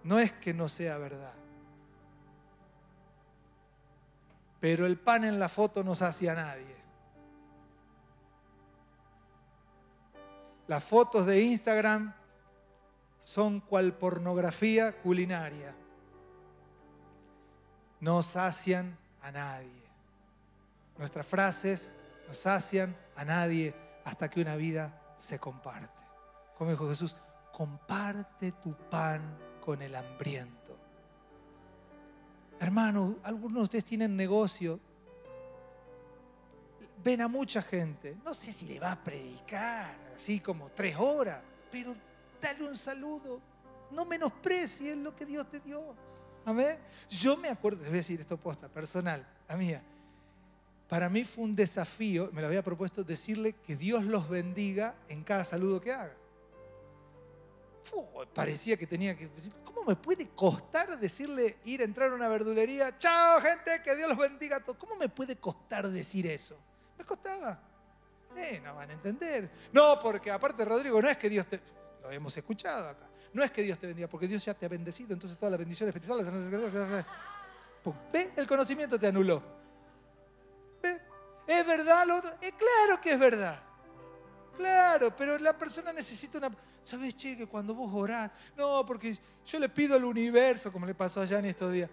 No es que no sea verdad. Pero el pan en la foto no sacia a nadie. Las fotos de Instagram son cual pornografía culinaria. No sacian a nadie. Nuestras frases no sacian a nadie hasta que una vida se comparte. Como dijo Jesús, comparte tu pan con el hambriento. Hermano, algunos de ustedes tienen negocio, ven a mucha gente, no sé si le va a predicar así como tres horas, pero dale un saludo, no menosprecies lo que Dios te dio. Amén. Yo me acuerdo, de decir esto posta, personal, a mía para mí fue un desafío, me lo había propuesto decirle que Dios los bendiga en cada saludo que haga. parecía que tenía que ¿cómo me puede costar decirle ir a entrar a una verdulería? Chao gente, que Dios los bendiga a todos. ¿Cómo me puede costar decir eso? Me costaba. Eh, no van a entender. No, porque aparte Rodrigo, no es que Dios te... Lo hemos escuchado acá. No es que Dios te bendiga, porque Dios ya te ha bendecido, entonces todas las bendiciones espirituales... Ve, el conocimiento te anuló. ¿Es verdad lo otro? Eh, claro que es verdad. Claro, pero la persona necesita una... ¿Sabes, che, que cuando vos orás? No, porque yo le pido al universo, como le pasó allá en estos días.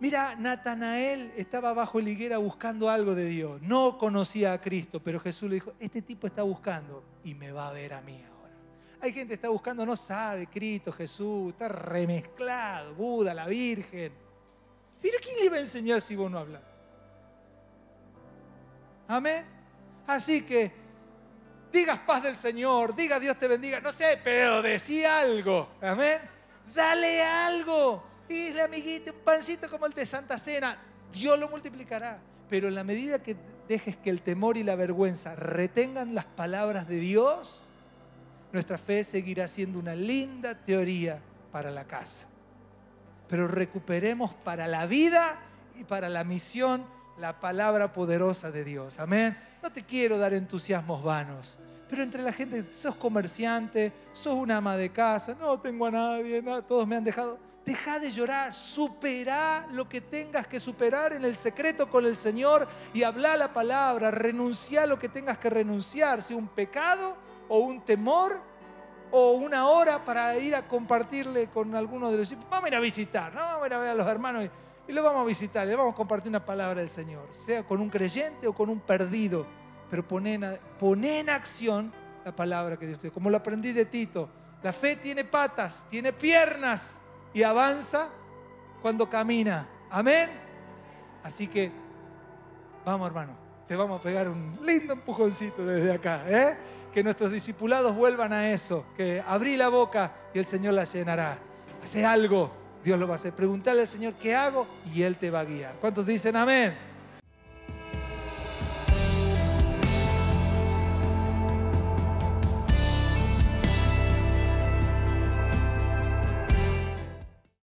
Mira, Natanael estaba bajo el higuera buscando algo de Dios. No conocía a Cristo, pero Jesús le dijo, este tipo está buscando y me va a ver a mí ahora. Hay gente que está buscando, no sabe, Cristo, Jesús, está remezclado, Buda, la Virgen. Mira ¿quién le va a enseñar si vos no hablas? Amén. Así que digas paz del Señor, diga Dios te bendiga, no sé, pero decí algo. Amén. Dale algo. Dile, amiguito, un pancito como el de Santa Cena. Dios lo multiplicará. Pero en la medida que dejes que el temor y la vergüenza retengan las palabras de Dios, nuestra fe seguirá siendo una linda teoría para la casa. Pero recuperemos para la vida y para la misión la palabra poderosa de Dios. Amén. No te quiero dar entusiasmos vanos. Pero entre la gente, sos comerciante, sos una ama de casa, no tengo a nadie, todos me han dejado. Deja de llorar, supera lo que tengas que superar en el secreto con el Señor y habla la palabra, renuncia lo que tengas que renunciar, si un pecado o un temor o una hora para ir a compartirle con alguno de los Vamos a ir a visitar, ¿no? vamos a ir a ver a los hermanos. Y y lo vamos a visitar, le vamos a compartir una palabra del Señor, sea con un creyente o con un perdido, pero pone en, pone acción la palabra que Dios te dio. Como lo aprendí de Tito, la fe tiene patas, tiene piernas y avanza cuando camina. Amén. Así que vamos hermano, te vamos a pegar un lindo empujoncito desde acá. ¿eh? Que nuestros discipulados vuelvan a eso, que abrí la boca y el Señor la llenará. Hace algo Dios lo va a hacer. Preguntarle al Señor, ¿qué hago? Y Él te va a guiar. ¿Cuántos dicen amén?